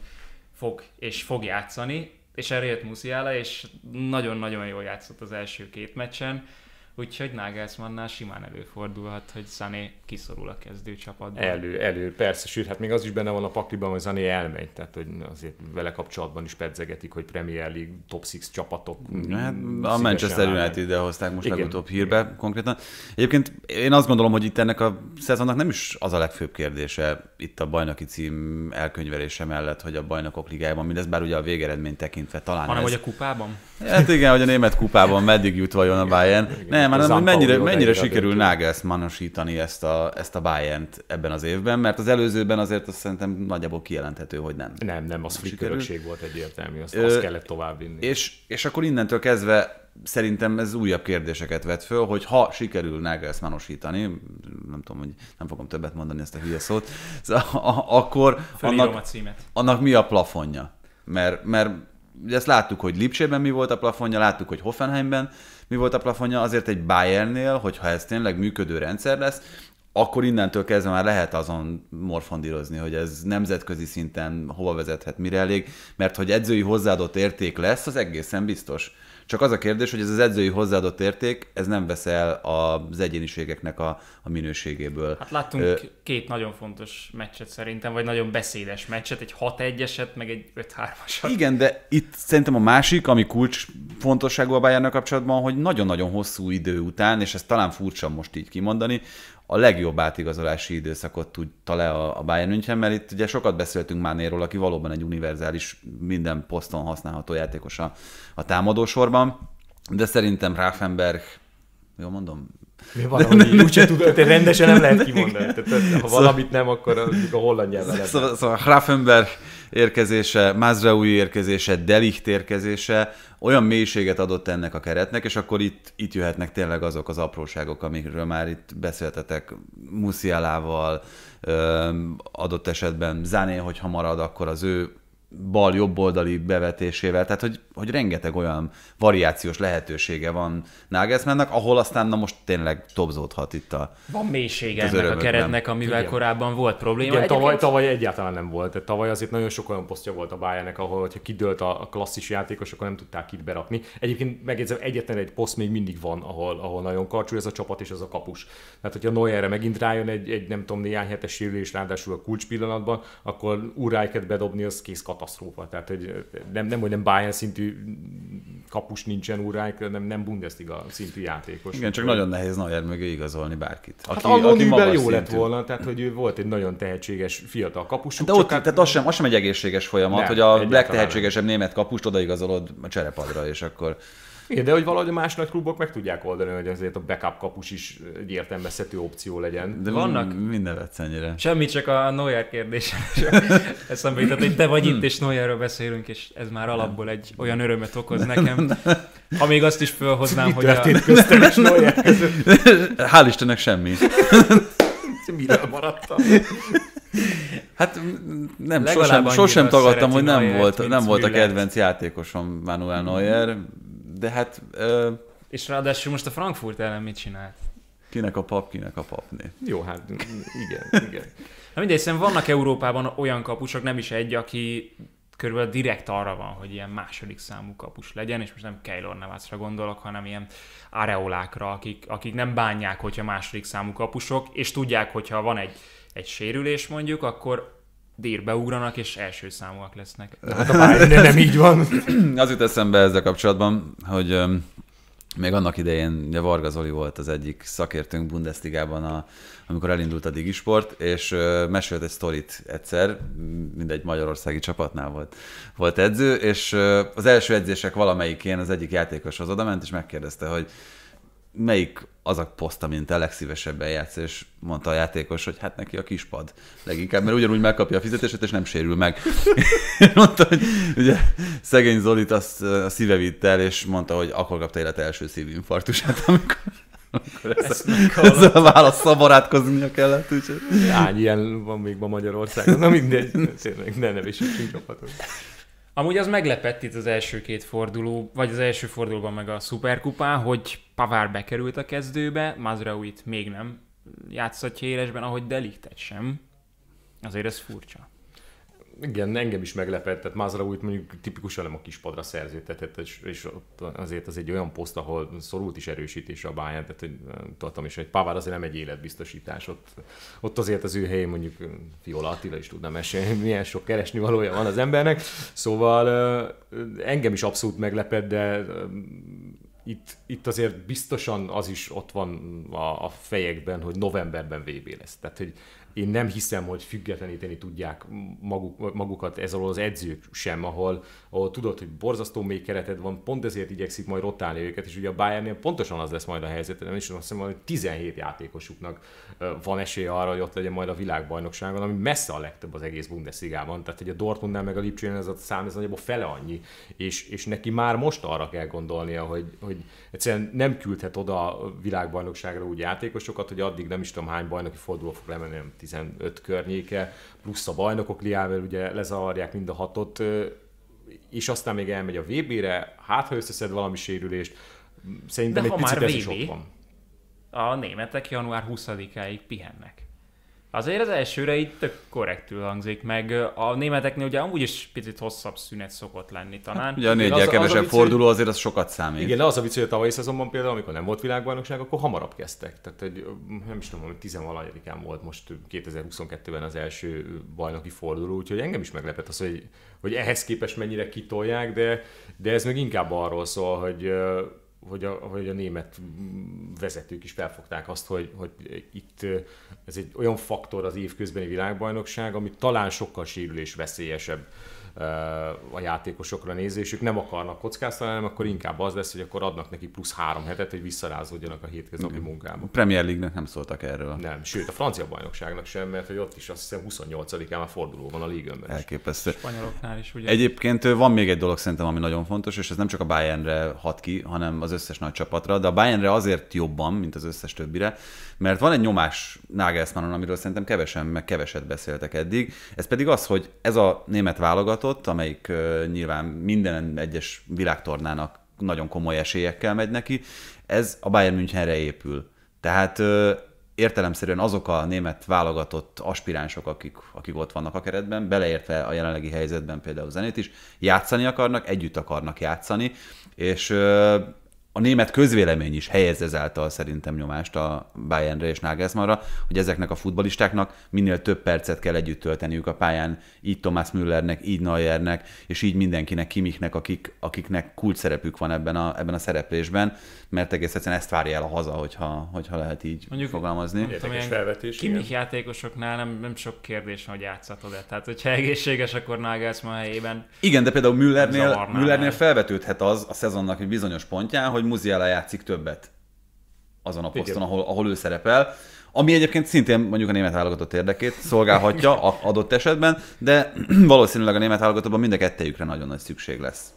fog és fog játszani, és erre jött Musiala, és nagyon-nagyon jól játszott az első két meccsen Úgyhogy Nagelsmannnál simán előfordulhat, hogy Zané kiszorul a csapatban. Elő, elő, persze, sőt, hát még az is benne van a pakliban, hogy Zané elmegy, tehát hogy azért vele kapcsolatban is pedzegetik, hogy Premier League top 6 csapatok. Hát, a Manchester United ide hozták most igen, legutóbb hírbe igen. konkrétan. Egyébként én azt gondolom, hogy itt ennek a szezonnak nem is az a legfőbb kérdése itt a bajnoki cím elkönyvelése mellett, hogy a bajnokok ligájában mi lesz, bár ugye a végeredmény tekintve talán Hanem, ez... hogy a kupában? Hát igen, hogy a német kupában meddig jut vajon a Bayern. Igen, igen. Nem, hanem mennyire, mennyire sikerül Nagelsmannosítani ezt a, ezt a bayern ebben az évben, mert az előzőben azért azt szerintem nagyjából kijelenthető, hogy nem. Nem, nem, az friss örökség volt egyértelmű, azt, Ö, azt kellett továbbvinni. És, és akkor innentől kezdve szerintem ez újabb kérdéseket vet föl, hogy ha sikerül Nagelsmannosítani, nem tudom, hogy nem fogom többet mondani ezt a hülye szót, szóval, a, akkor annak, annak mi a plafonja? Mert, mert ezt láttuk, hogy Lipsében mi volt a plafonja, láttuk, hogy Hoffenheimben, mi volt a plafonja, azért egy Bayernnél, hogyha ez tényleg működő rendszer lesz, akkor innentől kezdve már lehet azon morfondírozni, hogy ez nemzetközi szinten hova vezethet, mire elég, mert hogy edzői hozzáadott érték lesz, az egészen biztos. Csak az a kérdés, hogy ez az edzői hozzáadott érték, ez nem vesz el az egyéniségeknek a, a minőségéből. Hát láttunk Ö... két nagyon fontos meccset szerintem, vagy nagyon beszédes meccset, egy 6-1-eset, meg egy 5-3-asat. Igen, de itt szerintem a másik, ami kulcs fontosságú a Bayernnek kapcsolatban, hogy nagyon-nagyon hosszú idő után, és ez talán furcsa most így kimondani, a legjobb átigazolási időszakot tudta le a, a Bayern München, mert itt ugye sokat beszéltünk Mánéról, aki valóban egy univerzális, minden poszton használható játékos a, a támadósorban, de szerintem Ráfenberg, jól mondom, mi van? úgyse tudod, te rendesen nem lehet kimondani. Tehát, ha szóval- valamit nem, akkor a holland nyelven Szóval, szóval Raffenberg érkezése, Mázraúi érkezése, Delicht érkezése olyan mélységet adott ennek a keretnek, és akkor itt, itt jöhetnek tényleg azok az apróságok, amikről már itt beszéltetek Muszialával, adott esetben Záné, hogyha marad, akkor az ő bal-jobboldali bevetésével, tehát hogy, hogy rengeteg olyan variációs lehetősége van Nagelsmannnak, ahol aztán na most tényleg topzódhat itt a Van mélysége ennek a keretnek, amivel Igen. korábban volt probléma. Igen, tavaly, tavaly egyáltalán nem volt, tehát tavaly azért nagyon sok olyan posztja volt a Bayernnek, ahol hogyha kidőlt a klasszis játékos, akkor nem tudták itt berakni. Egyébként megjegyzem, egyetlen egy poszt még mindig van, ahol, ahol nagyon karcsú ez a csapat és ez a kapus. Tehát, hogyha erre megint rájön egy, egy nem tudom, néhány hetes sérülés, ráadásul a kulcs pillanatban, akkor urájket bedobni, az kész kat katasztrófa. Tehát egy, nem, nem, hogy nem Bayern szintű kapus nincsen uránk, nem, nem Bundesliga szintű játékos. Igen, csak nagyon nehéz Neuer mögé igazolni bárkit. Aki, hát aki magas jó szintű. lett volna, tehát hogy ő volt egy nagyon tehetséges fiatal kapus. De ott, hát... tehát az sem, az sem egy egészséges folyamat, nem, hogy a legtehetségesebb nem. német kapust odaigazolod a cserepadra, és akkor igen, de hogy valahogy a más nagy klubok meg tudják oldani, hogy azért a backup kapus is egy értelmezhető opció legyen. De vannak... Minden vetszennyire. Semmi, csak a Neuer kérdése. Eszembe jutott, hogy te vagy itt, hmm. és Neuerről beszélünk, és ez már alapból egy olyan örömet okoz nekem. Ha még azt is fölhoznám, hogy a... Köztem Hál' Istennek semmi. Mire maradtam? Hát nem, sosem, sosem tagadtam, hogy nem, volt, nem volt a kedvenc játékosom Manuel Neuer de hát... Ö... És ráadásul most a Frankfurt ellen mit csinált? Kinek a pap, kinek a papné. Jó, hát igen, igen. Na mindegy, szerintem vannak Európában olyan kapusok, nem is egy, aki körülbelül direkt arra van, hogy ilyen második számú kapus legyen, és most nem Keylor Navasra gondolok, hanem ilyen areolákra, akik, akik nem bánják, hogyha második számú kapusok, és tudják, hogyha van egy, egy sérülés mondjuk, akkor dírbe ugranak, és első számúak lesznek. De hát a nem így van. Az jut eszembe ezzel kapcsolatban, hogy um, még annak idején ugye Varga Zoli volt az egyik szakértőnk Bundesligában, a, amikor elindult a Digisport, és ö, mesélt egy sztorit egyszer, mindegy magyarországi csapatnál volt, volt edző, és az első edzések valamelyikén az egyik játékoshoz odament, és megkérdezte, hogy melyik az a poszt, amint a legszívesebben játsz, és mondta a játékos, hogy hát neki a kispad leginkább, mert ugyanúgy megkapja a fizetését, és nem sérül meg. mondta, hogy ugye szegény Zolit azt a szíve vitt el, és mondta, hogy akkor kapta élet első szívinfarktusát, amikor amikor ezt, ezzel a válaszsal barátkoznia kellett. Úgyhogy. Hány ilyen van még ma Magyarországon? Na mindegy, tényleg, ne nevésünk csapatot. Amúgy az meglepett itt az első két forduló, vagy az első fordulóban meg a szuperkupá, hogy Pavár bekerült a kezdőbe, Mazraouit még nem játszhatja élesben, ahogy Deliktet sem. Azért ez furcsa igen, engem is meglepett, tehát Mázra úgy mondjuk tipikusan nem a kispadra szerzőtetett, és, és azért az egy olyan poszt, ahol szorult is erősítés a Bayern, tehát hogy eh, tudtam is, egy Pavár azért nem egy életbiztosítás, ott, ott azért az ő helyén mondjuk eh, Fiola Attila is tudna mesélni, milyen sok keresni valója van az embernek, szóval eh, engem is abszolút meglepett, de itt, itt azért biztosan az is ott van a, a fejekben, hogy novemberben VB lesz. Tehát, hogy én nem hiszem, hogy függetleníteni tudják maguk, magukat ez alól az edzők sem, ahol, ahol tudod, hogy borzasztó mély kereted van, pont ezért igyekszik majd rotálni őket, és ugye a Bayernnél pontosan az lesz majd a helyzet, nem is azt hiszem, hogy 17 játékosuknak van esély arra, hogy ott legyen majd a világbajnokságon, ami messze a legtöbb az egész Bundesliga-ban. Tehát hogy a Dortmundnál meg a Lipcsőn ez a szám, ez nagyjából fele annyi. És, és neki már most arra kell gondolnia, hogy, hogy egyszerűen nem küldhet oda a világbajnokságra úgy játékosokat, hogy addig nem is tudom hány bajnoki forduló fog lemenni, 15 környéke, plusz a bajnokok liával ugye lezavarják mind a hatot, és aztán még elmegy a VB-re, hát ha összeszed valami sérülést, szerintem De egy ha picit már ez VB, is ott van a németek január 20-áig pihennek. Azért az elsőre így tök korrektül hangzik, meg a németeknél ugye amúgy is picit hosszabb szünet szokott lenni talán. ugye a négyel kevesebb az forduló azért az sokat számít. Igen, de az a vicc, hogy a tavalyi szezonban például, amikor nem volt világbajnokság, akkor hamarabb kezdtek. Tehát egy, nem is tudom, hogy 10 volt most 2022-ben az első bajnoki forduló, úgyhogy engem is meglepett az, hogy, hogy ehhez képest mennyire kitolják, de, de ez meg inkább arról szól, hogy hogy a, hogy a német vezetők is felfogták azt, hogy, hogy itt ez egy olyan faktor az évközbeni világbajnokság, ami talán sokkal sérülés veszélyesebb a játékosokra nézésük nem akarnak kockáztatni, hanem akkor inkább az lesz, hogy akkor adnak neki plusz három hetet, hogy visszarázódjanak a hétköznapi okay. Mm. munkába. A Premier league nem szóltak erről. Nem, sőt a francia bajnokságnak sem, mert hogy ott is azt hiszem 28-án már forduló van a ligönben. Elképesztő. Spanyoloknál is, ugye? Egyébként van még egy dolog szerintem, ami nagyon fontos, és ez nem csak a Bayernre hat ki, hanem az összes nagy csapatra, de a Bayernre azért jobban, mint az összes többire, mert van egy nyomás Nagelsmannon, amiről szerintem kevesen, meg keveset beszéltek eddig, ez pedig az, hogy ez a német válogatott, amelyik uh, nyilván minden egyes világtornának nagyon komoly esélyekkel megy neki, ez a Bayern Münchenre épül. Tehát uh, értelemszerűen azok a német válogatott aspiránsok, akik, akik ott vannak a keretben, beleértve a jelenlegi helyzetben például zenét is, játszani akarnak, együtt akarnak játszani, és a német közvélemény is helyez ezáltal szerintem nyomást a Bayernre és Nagelsmannra, hogy ezeknek a futbalistáknak minél több percet kell együtt tölteniük a pályán, így Thomas Müllernek, így Neuernek, és így mindenkinek, Kimiknek, akik, akiknek kulcs szerepük van ebben a, ebben a szereplésben mert egész egyszerűen ezt várja el a haza, hogyha, hogyha lehet így Mondjuk, fogalmazni. Mondjuk felvetés. Kimik játékosoknál nem, nem sok kérdés, hogy játszhatod-e. Tehát, hogyha egészséges, akkor ma helyében Igen, de például Müllernél, Müllernél felvetődhet az a szezonnak egy bizonyos pontján, hogy Muziala játszik többet azon a poszton, ahol, ahol ő szerepel ami egyébként szintén mondjuk a német válogatott érdekét szolgálhatja adott esetben, de valószínűleg a német válogatottban mind a kettejükre nagyon nagy szükség lesz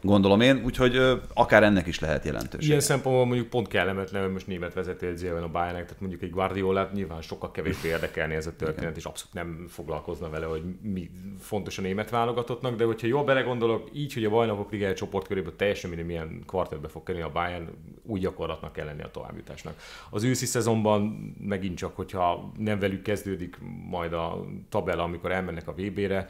gondolom én, úgyhogy akár ennek is lehet jelentőség. Ilyen szempontból mondjuk pont kellemetlen, hogy most német vezetőedzőben a Bayernnek, tehát mondjuk egy Guardiola nyilván sokkal kevésbé érdekelni ez a történet, Igen. és abszolút nem foglalkozna vele, hogy mi fontos a német válogatottnak, de hogyha jól belegondolok, így, hogy a bajnokok ligája csoportköréből teljesen minden milyen kvartetbe fog kerülni a Bayern, úgy gyakorlatnak kell lenni a továbbjutásnak. Az őszi szezonban megint csak, hogyha nem velük kezdődik majd a tabella, amikor elmennek a VB-re,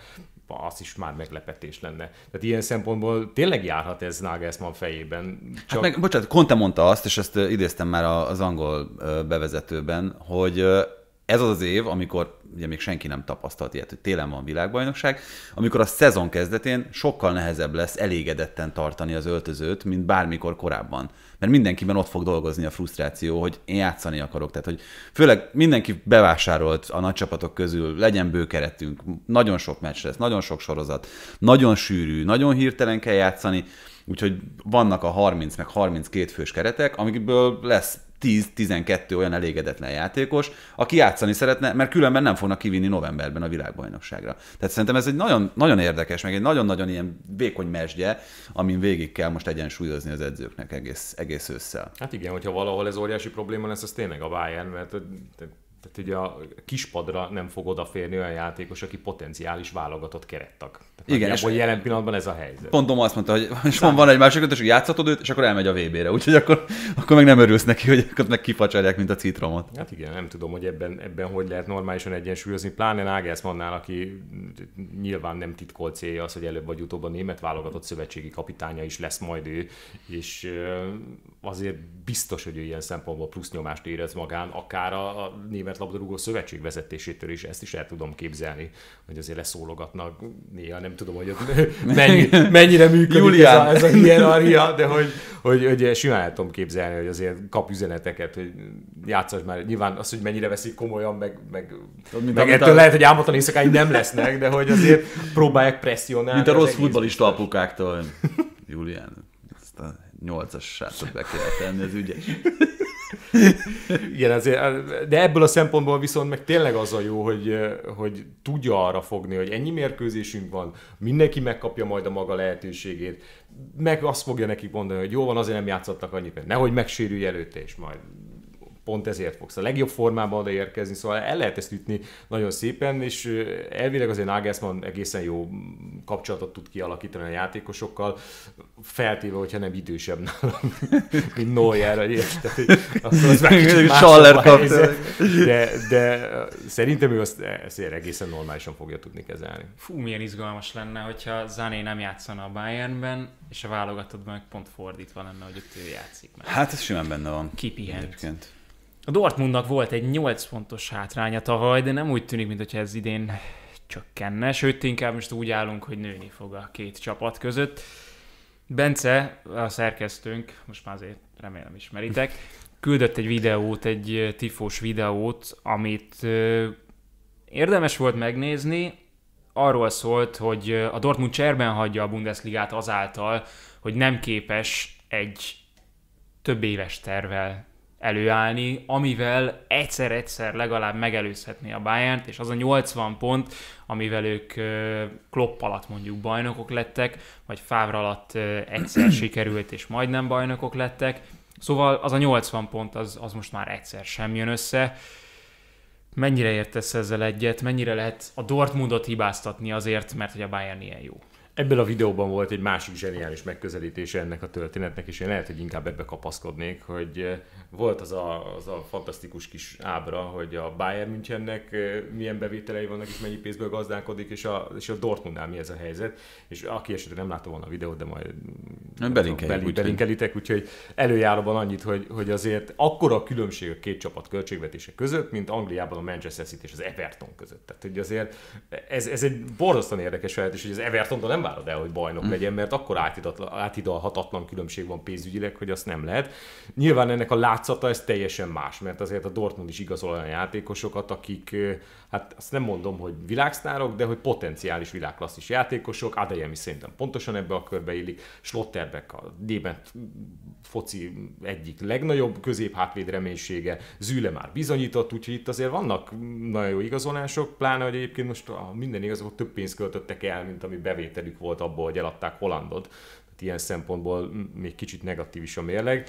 az is már meglepetés lenne. Tehát ilyen szempontból tényleg járhat ez Nagelsmann fejében. Hát Csak... Hát meg, bocsánat, Conte mondta azt, és ezt idéztem már az angol bevezetőben, hogy ez az az év, amikor ugye még senki nem tapasztalt ilyet, hogy télen van világbajnokság, amikor a szezon kezdetén sokkal nehezebb lesz elégedetten tartani az öltözőt, mint bármikor korábban. Mert mindenkiben ott fog dolgozni a frusztráció, hogy én játszani akarok. Tehát, hogy főleg mindenki bevásárolt a nagy csapatok közül, legyen bőkeretünk, nagyon sok meccs lesz, nagyon sok sorozat, nagyon sűrű, nagyon hirtelen kell játszani, úgyhogy vannak a 30 meg 32 fős keretek, amikből lesz 10-12 olyan elégedetlen játékos, aki játszani szeretne, mert különben nem fognak kivinni novemberben a világbajnokságra. Tehát szerintem ez egy nagyon, nagyon érdekes, meg egy nagyon-nagyon ilyen vékony mesdje, amin végig kell most egyensúlyozni az edzőknek egész, egész ősszel. Hát igen, hogyha valahol ez óriási probléma lesz, az tényleg a Bayern, mert tehát ugye a kispadra nem fog odaférni olyan játékos, aki potenciális válogatott kerettak. Tehát Igen, és jelen pillanatban ez a helyzet. Pontom azt mondta, hogy és van van egy másik ötös, hogy játszhatod őt, és akkor elmegy a VB-re. Úgyhogy akkor, akkor meg nem örülsz neki, hogy akkor meg kifacsarják, mint a citromot. Hát igen, nem tudom, hogy ebben, ebben hogy lehet normálisan egyensúlyozni. Pláne mondnál, aki nyilván nem titkolt célja az, hogy előbb vagy utóbb a német válogatott szövetségi kapitánya is lesz majd ő, és azért biztos, hogy ő ilyen szempontból plusz nyomást érez magán, akár a, a német labdarúgó szövetség vezetésétől is, ezt is el tudom képzelni, hogy azért leszólogatnak néha nem nem tudom, hogy ott mennyi, mennyire működik Julián. ez a, ez a hierarchia, de hogy, hogy, hogy simán el tudom képzelni, hogy azért kap üzeneteket, hogy játszasz már. Nyilván az, hogy mennyire veszik komolyan, meg, meg, Tudod, mint meg ettől a... lehet, hogy álmatlan éjszakáig nem lesznek, de hogy azért próbálják presszionálni. Mint a rossz futbalista apukáktól. Julián, ezt a nyolcas srácot be kell tenni, ez ügyes. Igen, azért, de ebből a szempontból viszont meg tényleg az a jó, hogy, hogy tudja arra fogni, hogy ennyi mérkőzésünk van, mindenki megkapja majd a maga lehetőségét, meg azt fogja nekik mondani, hogy jó van, azért nem játszottak annyit, mert nehogy megsérülj előtte, és majd pont ezért fogsz a legjobb formában odaérkezni, szóval el lehet ezt ütni nagyon szépen, és elvileg azért Nagelsmann egészen jó kapcsolatot tud kialakítani a játékosokkal, feltéve, hogyha nem idősebb nálam, mint Noyer, vagy ilyesmi. de, de szerintem ő azt, e, ezért egészen normálisan fogja tudni kezelni. Fú, milyen izgalmas lenne, hogyha Zané nem játszana a Bayernben, és a válogatottban meg pont fordítva lenne, hogy ott ő játszik. Meg. Hát ez simán benne van. Kipihent. Egyébként. A Dortmundnak volt egy 8 pontos hátránya tavaly, de nem úgy tűnik, mintha ez idén csökkenne, sőt inkább most úgy állunk, hogy nőni fog a két csapat között. Bence, a szerkesztőnk, most már azért remélem ismeritek, küldött egy videót, egy tifós videót, amit érdemes volt megnézni, arról szólt, hogy a Dortmund cserben hagyja a Bundesligát azáltal, hogy nem képes egy több éves tervel előállni, amivel egyszer-egyszer legalább megelőzhetné a Bayernt, és az a 80 pont, amivel ők Klopp alatt mondjuk bajnokok lettek, vagy Fávra alatt egyszer sikerült, és majdnem bajnokok lettek. Szóval az a 80 pont az, az most már egyszer sem jön össze. Mennyire értesz ezzel egyet? Mennyire lehet a Dortmundot hibáztatni azért, mert hogy a Bayern ilyen jó? Ebből a videóban volt egy másik zseniális megközelítése ennek a történetnek, és én lehet, hogy inkább ebbe kapaszkodnék, hogy volt az a, az a fantasztikus kis ábra, hogy a Bayern Münchennek milyen bevételei vannak, és mennyi pénzből gazdálkodik, és a, és a Dortmundnál mi ez a helyzet. És aki esetleg nem látta volna a videót, de majd nem úgy belinkelitek, úgyhogy előjáróban annyit, hogy, hogy azért akkora a különbség a két csapat költségvetése között, mint Angliában a Manchester City és az Everton között. Tehát, hogy azért ez, ez egy borzasztóan érdekes lehetőség, hogy az everton nem várod el, hogy bajnok mm. legyen, mert akkor átidalhatatlan különbség van pénzügyileg, hogy azt nem lehet. Nyilván ennek a lát látszata ez teljesen más, mert azért a Dortmund is igazol olyan játékosokat, akik, hát azt nem mondom, hogy világsztárok, de hogy potenciális világklasszis játékosok, Adeyemi szerintem pontosan ebbe a körbe illik, Schlotterbeck a német foci egyik legnagyobb középhátvéd reménysége, Züle már bizonyított, úgyhogy itt azért vannak nagyon jó igazolások, pláne, hogy egyébként most a minden igazából több pénzt költöttek el, mint ami bevételük volt abból, hogy eladták Hollandot ilyen szempontból még kicsit negatív is a mérleg.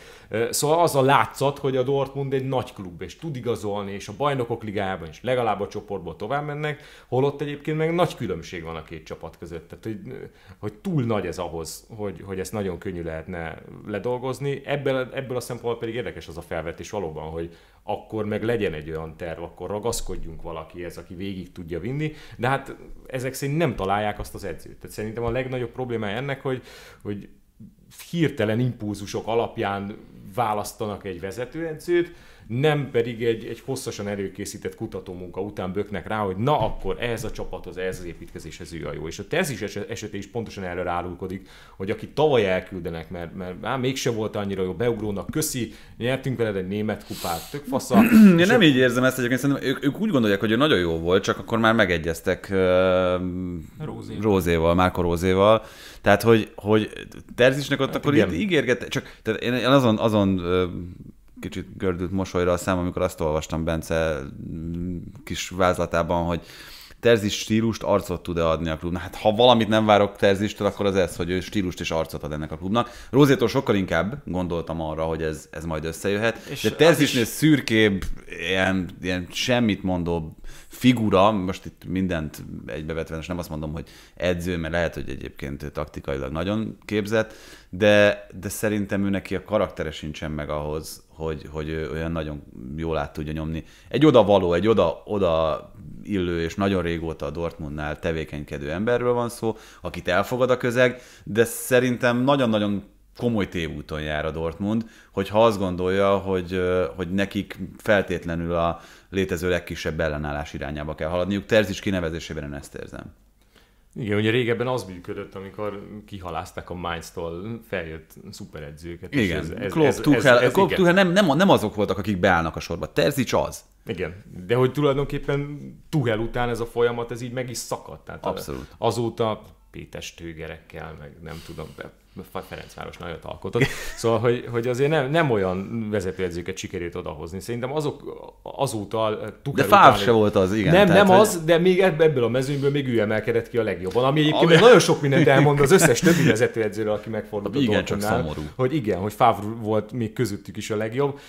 Szóval az a látszat, hogy a Dortmund egy nagy klub, és tud igazolni, és a bajnokok ligájában is legalább a csoportból tovább mennek, holott egyébként meg nagy különbség van a két csapat között. Tehát, hogy, hogy túl nagy ez ahhoz, hogy, hogy ezt nagyon könnyű lehetne ledolgozni. Ebből, ebből a szempontból pedig érdekes az a felvetés valóban, hogy akkor meg legyen egy olyan terv, akkor ragaszkodjunk valakihez, aki végig tudja vinni, de hát ezek szerint nem találják azt az edzőt. Tehát szerintem a legnagyobb problémája ennek, hogy, hogy hirtelen impulzusok alapján választanak egy vezetőedzőt, nem pedig egy, egy hosszasan előkészített kutatómunka után böknek rá, hogy na akkor ez a csapathoz, ez az építkezéshez ő a jó. És a tezis esete is pontosan erre rálulkodik, hogy aki tavaly elküldenek, mert, mert á, mégse volt annyira jó, beugrónak köszi, nyertünk veled egy német kupát, tök fasza. Én nem ő... így érzem ezt egyébként, szerintem ők, ők úgy gondolják, hogy ő nagyon jó volt, csak akkor már megegyeztek uh, Rózéval. Rózéval, Márko Rózéval. Tehát, hogy, hogy Terzisnek ott hát akkor igen. ígérget, csak tehát én azon, azon kicsit gördült mosolyra a szám, amikor azt olvastam Bence mm, kis vázlatában, hogy terzis stílust, arcot tud-e adni a klubnak. Hát ha valamit nem várok terzistől, akkor az ez, hogy ő stílust és arcot ad ennek a klubnak. Rózétól sokkal inkább gondoltam arra, hogy ez, ez majd összejöhet. És De terzisnél is... szürkébb, ilyen, ilyen semmit mondó figura, most itt mindent egybevetve, és nem azt mondom, hogy edző, mert lehet, hogy egyébként taktikailag nagyon képzett, de, de szerintem ő neki a karaktere sincsen meg ahhoz, hogy, hogy ő olyan nagyon jól át tudja nyomni. Egy oda való, egy oda, oda illő és nagyon régóta a Dortmundnál tevékenykedő emberről van szó, akit elfogad a közeg, de szerintem nagyon-nagyon komoly tévúton jár a Dortmund, hogyha azt gondolja, hogy, hogy nekik feltétlenül a, létező legkisebb ellenállás irányába kell haladniuk. Terzics kinevezésében én ezt érzem. Igen, ugye régebben az működött, amikor kihalázták a Mainz-tól feljött szuperedzőket. Igen, Klopp, Tuchel, nem, nem, nem azok voltak, akik beállnak a sorba. Terzics az. Igen, de hogy tulajdonképpen Tuchel után ez a folyamat, ez így meg is szakadt. Tehát Abszolút. Azóta Péter Stőgerekkel, meg nem tudom, de Ferencváros nagyot alkotott. Szóval, hogy, hogy azért nem, nem olyan vezetőedzőket sikerült odahozni. Szerintem azok azóta... Eh, de Fáv se volt az, igen. Nem, tehát, nem hogy... az, de még ebből a mezőnyből még ő emelkedett ki a legjobban. Ami egyébként ami... nagyon sok mindent elmond az összes többi vezetőedzőről, aki megfordult a hát igen, csak szomorú. Hogy igen, hogy Fáv volt még közöttük is a legjobb.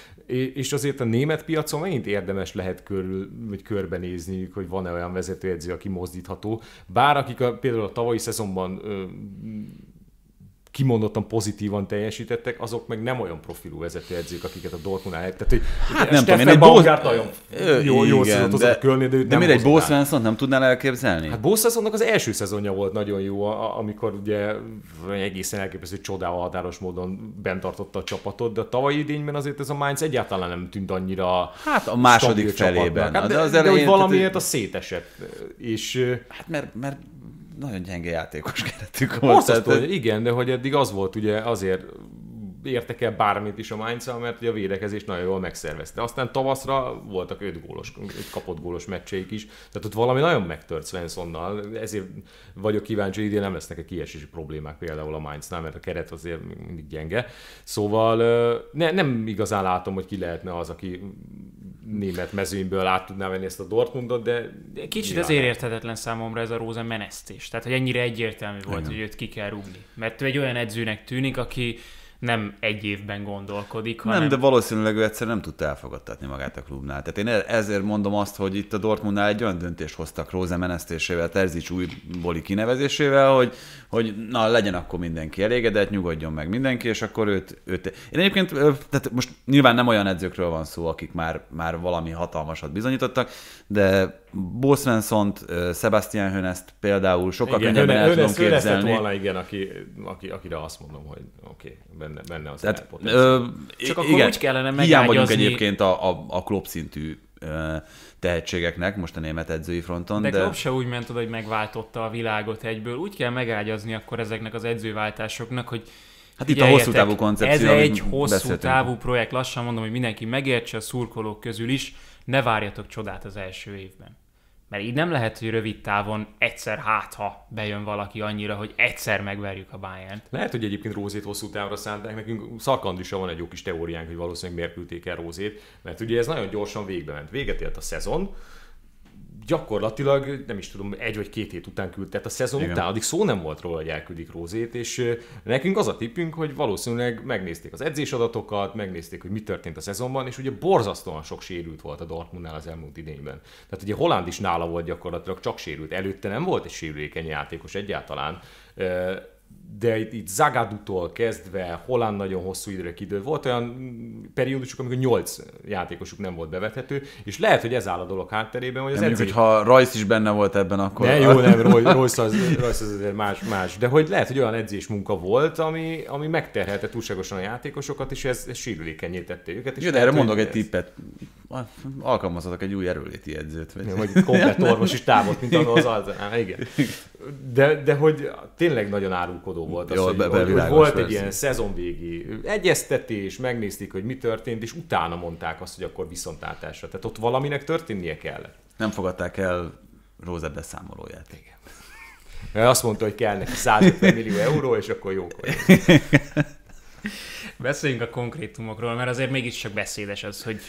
És azért a német piacon megint érdemes lehet körül, vagy körbenézni, hogy van-e olyan vezetőedző, aki mozdítható. Bár akik a, például a tavalyi szezonban ö, kimondottan pozitívan teljesítettek, azok meg nem olyan profilú vezetőedzők, akiket a Dortmund lett. Tehát, hogy hát nem tudom, én egy Bosz... nagyon jó, jó igen, de, Kölni, de, de miért egy Bósz nem tudnál elképzelni? Hát Bosz az első szezonja volt nagyon jó, amikor ugye egészen elképesztő csodával határos módon bentartotta a csapatot, de a tavalyi idényben azért ez a Mainz egyáltalán nem tűnt annyira Hát a második felében. Hát, de, de, az elején, de hogy valamiért a szétesett. És, hát mert, mert nagyon gyenge játékos keretük volt. Borzasztó, tehát... igen, de hogy eddig az volt ugye azért értek el bármit is a Mainz, mert ugye a védekezés nagyon jól megszervezte. Aztán tavaszra voltak öt gólos, öt kapott gólos meccseik is, tehát ott valami nagyon megtört Svenssonnal, ezért vagyok kíváncsi, hogy idén nem lesznek-e kiesési problémák például a mainz mert a keret azért mindig gyenge. Szóval ne, nem igazán látom, hogy ki lehetne az, aki német mezőnyből át tudná venni ezt a Dortmundot, de... kicsit ja. azért érthetetlen számomra ez a Róza menesztés. Tehát, hogy ennyire egyértelmű volt, Igen. hogy őt ki kell rúgni. Mert ő egy olyan edzőnek tűnik, aki nem egy évben gondolkodik. Hanem... Nem, de valószínűleg ő egyszer nem tudta elfogadtatni magát a klubnál. Tehát én e- ezért mondom azt, hogy itt a Dortmundnál egy olyan döntést hoztak Róze menesztésével, Terzics új boli kinevezésével, hogy, hogy na legyen akkor mindenki elégedett, nyugodjon meg mindenki, és akkor őt, őt... Én egyébként, tehát most nyilván nem olyan edzőkről van szó, akik már, már valami hatalmasat bizonyítottak, de Bo Sebastian Hönest például sokkal igen, könnyebben el tudom képzelni. Volna, igen, aki, aki, akire azt mondom, hogy oké, okay, benne, benne az Tehát, ö, Csak akkor igen, úgy kellene megágyazni. Hiány vagyunk egyébként a, a, a klub szintű ö, tehetségeknek most a német edzői fronton. De, de... Klopp se úgy ment oda, hogy megváltotta a világot egyből. Úgy kell megágyazni akkor ezeknek az edzőváltásoknak, hogy Hát itt a hosszú távú koncepció. Ez egy hosszú beszéltünk. távú projekt, lassan mondom, hogy mindenki megértse a szurkolók közül is, ne várjatok csodát az első évben. Mert így nem lehet, hogy rövid távon egyszer hátha bejön valaki annyira, hogy egyszer megverjük a Bayern-t. Lehet, hogy egyébként Rózét hosszú távra szánták. Nekünk szakandisa van egy jó kis teóriánk, hogy valószínűleg miért küldték el Rózét, mert ugye ez nagyon gyorsan végbe ment. Véget ért a szezon, gyakorlatilag nem is tudom, egy vagy két hét után küldte, tehát a szezon Igen. után, addig szó nem volt róla, hogy elküldik Rózét, és nekünk az a tippünk, hogy valószínűleg megnézték az edzés adatokat megnézték, hogy mi történt a szezonban, és ugye borzasztóan sok sérült volt a Dortmundnál az elmúlt idényben. Tehát ugye Holland is nála volt gyakorlatilag csak sérült, előtte nem volt egy sérülékeny játékos egyáltalán de itt, itt Zagadutól kezdve Holland nagyon hosszú időre idő Volt olyan mm, periódusuk, amikor nyolc játékosuk nem volt bevethető, és lehet, hogy ez áll a dolog hátterében, hogy az edzői... Mondjuk, hogyha Rajsz is benne volt ebben, akkor... Ne, jó, nem, Rajsz az, Royce az azért más, más. De hogy lehet, hogy olyan edzés munka volt, ami, ami megterhelte túlságosan a játékosokat, és ez, ez sírülékenyé tette őket. És jó, de erre mondok egy tippet alkalmazhatok egy új erőléti edzőt. Vagy, vagy orvos orvosi távot, mint annól az Alzheimer. Igen. De, de hogy tényleg nagyon árulkodó volt az, Jó, hogy, be, be, hogy volt persze. egy ilyen szezonvégi egyeztetés, megnézték, hogy mi történt, és utána mondták azt, hogy akkor viszontlátásra. Tehát ott valaminek történnie kell. Nem fogadták el Róze beszámolóját. Igen. Mert azt mondta, hogy kell neki 150 millió euró, és akkor jó. Beszéljünk a konkrétumokról, mert azért mégiscsak beszédes az, hogy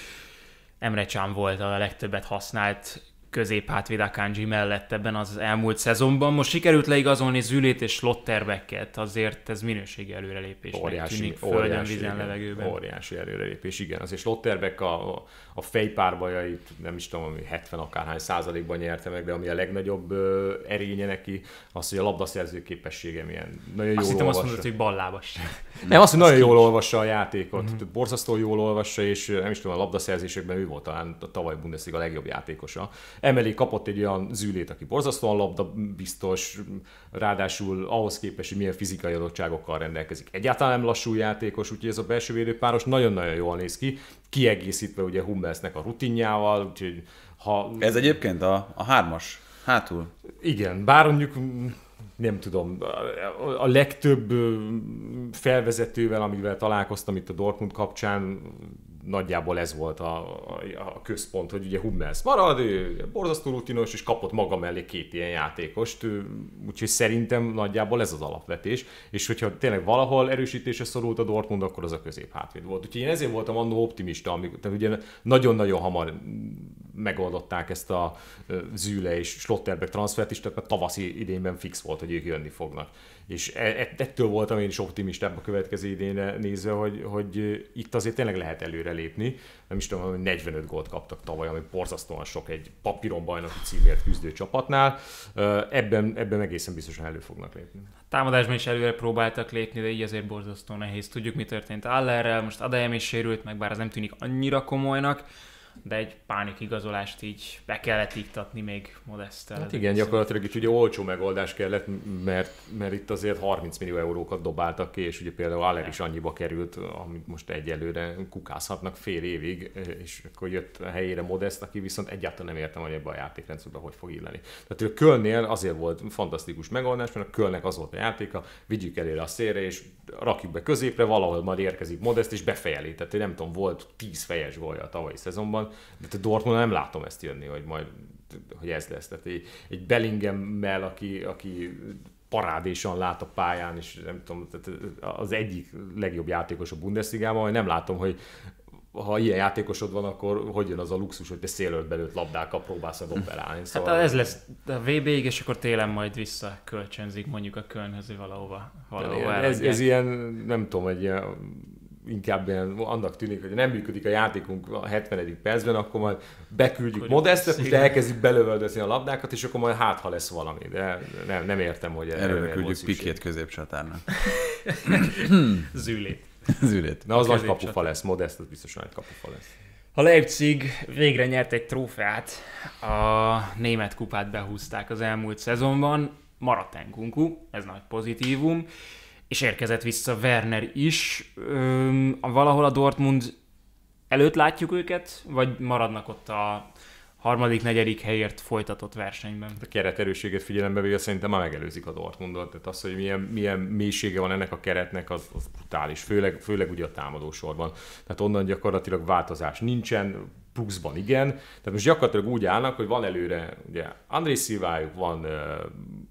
Emre csán volt a legtöbbet használt középhátvéd Akanji mellett ebben az elmúlt szezonban. Most sikerült leigazolni Zülét és Slotterbecket, azért ez minőségi előrelépés. Óriási, tűnik földön, óriási, vízen, igen, levegőben. Óriási előrelépés, igen. Azért Slotterbeck a, a fejpárbajait nem is tudom, ami 70 akárhány százalékban nyerte meg, de ami a legnagyobb ö, erénye neki, az, hogy a labdaszerző képessége milyen. Nagyon azt jól hittem olvassa. azt mondod, hogy ballábas. nem, azt, hogy nagyon jól olvassa a játékot, mm-hmm. borzasztó jól olvassa, és nem is tudom, a labdaszerzésekben ő volt talán a tavaly Bundesliga legjobb játékosa Emelé kapott egy olyan zűlét, aki borzasztóan labda biztos, ráadásul ahhoz képest, hogy milyen fizikai adottságokkal rendelkezik. Egyáltalán nem lassú játékos, úgyhogy ez a belső páros nagyon-nagyon jól néz ki, kiegészítve ugye Hummelsnek a rutinjával, úgyhogy ha... Ez egyébként a, a hármas hátul. Igen, bár mondjuk mm, nem tudom, a legtöbb felvezetővel, amivel találkoztam itt a Dortmund kapcsán, nagyjából ez volt a, a, a központ, hogy ugye Hummels marad, ő borzasztó rutinos, és kapott maga mellé két ilyen játékost, úgyhogy szerintem nagyjából ez az alapvetés, és hogyha tényleg valahol erősítése szorult a Dortmund, akkor az a közép hátvéd volt. Úgyhogy én ezért voltam annó optimista, amikor, tehát ugye nagyon-nagyon hamar megoldották ezt a Züle és Schlotterbeck transfert is, tehát tavaszi idényben fix volt, hogy ők jönni fognak és e, e, ettől voltam én is optimistább a következő idénre nézve, hogy, hogy itt azért tényleg lehet előrelépni. Nem is tudom, hogy 45 gólt kaptak tavaly, ami borzasztóan sok egy papíron bajnoki címért küzdő csapatnál. Ebben, ebben egészen biztosan elő fognak lépni. Támadásban is előre próbáltak lépni, de így azért borzasztó nehéz. Tudjuk, mi történt Allerrel, most Adejem is sérült, meg bár ez nem tűnik annyira komolynak de egy pánik igazolást így be kellett iktatni még modesztel. Hát igen, gyakorlatilag itt ugye olcsó megoldás kellett, mert, mert itt azért 30 millió eurókat dobáltak ki, és ugye például Aller is annyiba került, amit most egyelőre kukázhatnak fél évig, és akkor jött a helyére Modest, aki viszont egyáltalán nem értem, hogy ebbe a játékrendszerbe hogy fog illeni. Tehát a Kölnél azért volt fantasztikus megoldás, mert a Kölnek az volt a játéka, vigyük elére a szélre, és rakjuk be középre, valahol majd érkezik Modest, és befejeli. Tehát nem tudom, volt 10 fejes gólja a tavalyi szezonban, van, de a Dortmund nem látom ezt jönni, hogy majd hogy ez lesz. Tehát egy, egy Bellingemmel, aki, aki parádésan lát a pályán, és nem tudom, tehát az egyik legjobb játékos a bundesliga hogy nem látom, hogy ha ilyen játékosod van, akkor hogy jön az a luxus, hogy te szélőd belőtt labdákkal próbálsz a operálni. Hát szóval... Hát ez lesz a VB-ig, és akkor télen majd vissza kölcsönzik mondjuk a Kölnhöz, valahova. valahova ez, ez, ilyen, nem tudom, egy ilyen inkább ilyen, annak tűnik, hogy nem működik a játékunk a 70. percben, akkor majd beküldjük Modestet, és elkezdjük belövöldözni a labdákat, és akkor majd hát, ha lesz valami. De nem, nem értem, hogy erre Erről küldjük Pikét középcsatárnak. Zülét. Zülét. Na, az nagy kapufa lesz, Modest, az biztos nagy kapufa lesz. A Leipzig végre nyert egy trófeát, a német kupát behúzták az elmúlt szezonban, maradt ez nagy pozitívum, és érkezett vissza Werner is. Öm, valahol a Dortmund előtt látjuk őket, vagy maradnak ott a harmadik, negyedik helyért folytatott versenyben. A keret erősséget figyelembe véve szerintem már megelőzik a Dortmundot, tehát az, hogy milyen, milyen mélysége van ennek a keretnek, az, az brutális, főleg, főleg ugye a támadósorban. Tehát onnan gyakorlatilag változás nincsen, pluszban igen. Tehát most gyakorlatilag úgy állnak, hogy van előre ugye André Szilvájuk, van uh,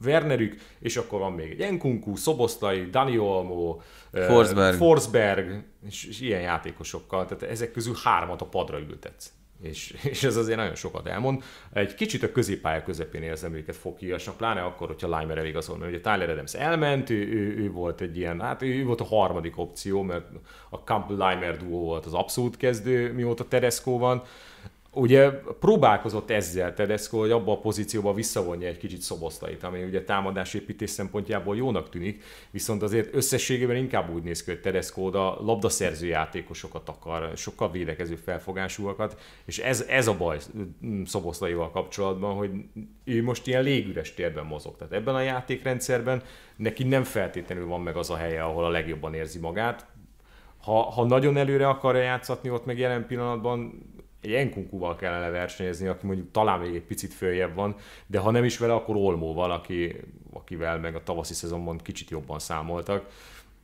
Wernerük, és akkor van még egy Enkunku, Szoboszlai, Dani Olmo, uh, Forsberg. Forsberg és, és ilyen játékosokkal. Tehát ezek közül hármat a padra ültetsz. És, és ez azért nagyon sokat elmond. Egy kicsit a középpálya közepén érzem őket fokiasnak, pláne akkor, hogyha Limer eligazol, mert ugye Tyler Adams elment, ő, ő, ő, volt egy ilyen, hát ő volt a harmadik opció, mert a Campbell-Limer duó volt az abszolút kezdő, mióta Tedesco van, ugye próbálkozott ezzel Tedesco, hogy abba a pozícióba visszavonja egy kicsit szobosztait, ami ugye támadásépítés szempontjából jónak tűnik, viszont azért összességében inkább úgy néz ki, hogy Tedesco oda labdaszerző játékosokat akar, sokkal védekező felfogásúakat, és ez, ez a baj mm, szobosztaival kapcsolatban, hogy ő most ilyen légüres térben mozog. Tehát ebben a játékrendszerben neki nem feltétlenül van meg az a helye, ahol a legjobban érzi magát, ha, ha nagyon előre akarja játszatni, ott meg jelen pillanatban egy enkunkúval kellene versenyezni, aki mondjuk talán még egy picit följebb van, de ha nem is vele, akkor Olmóval, aki, akivel meg a tavaszi szezonban kicsit jobban számoltak.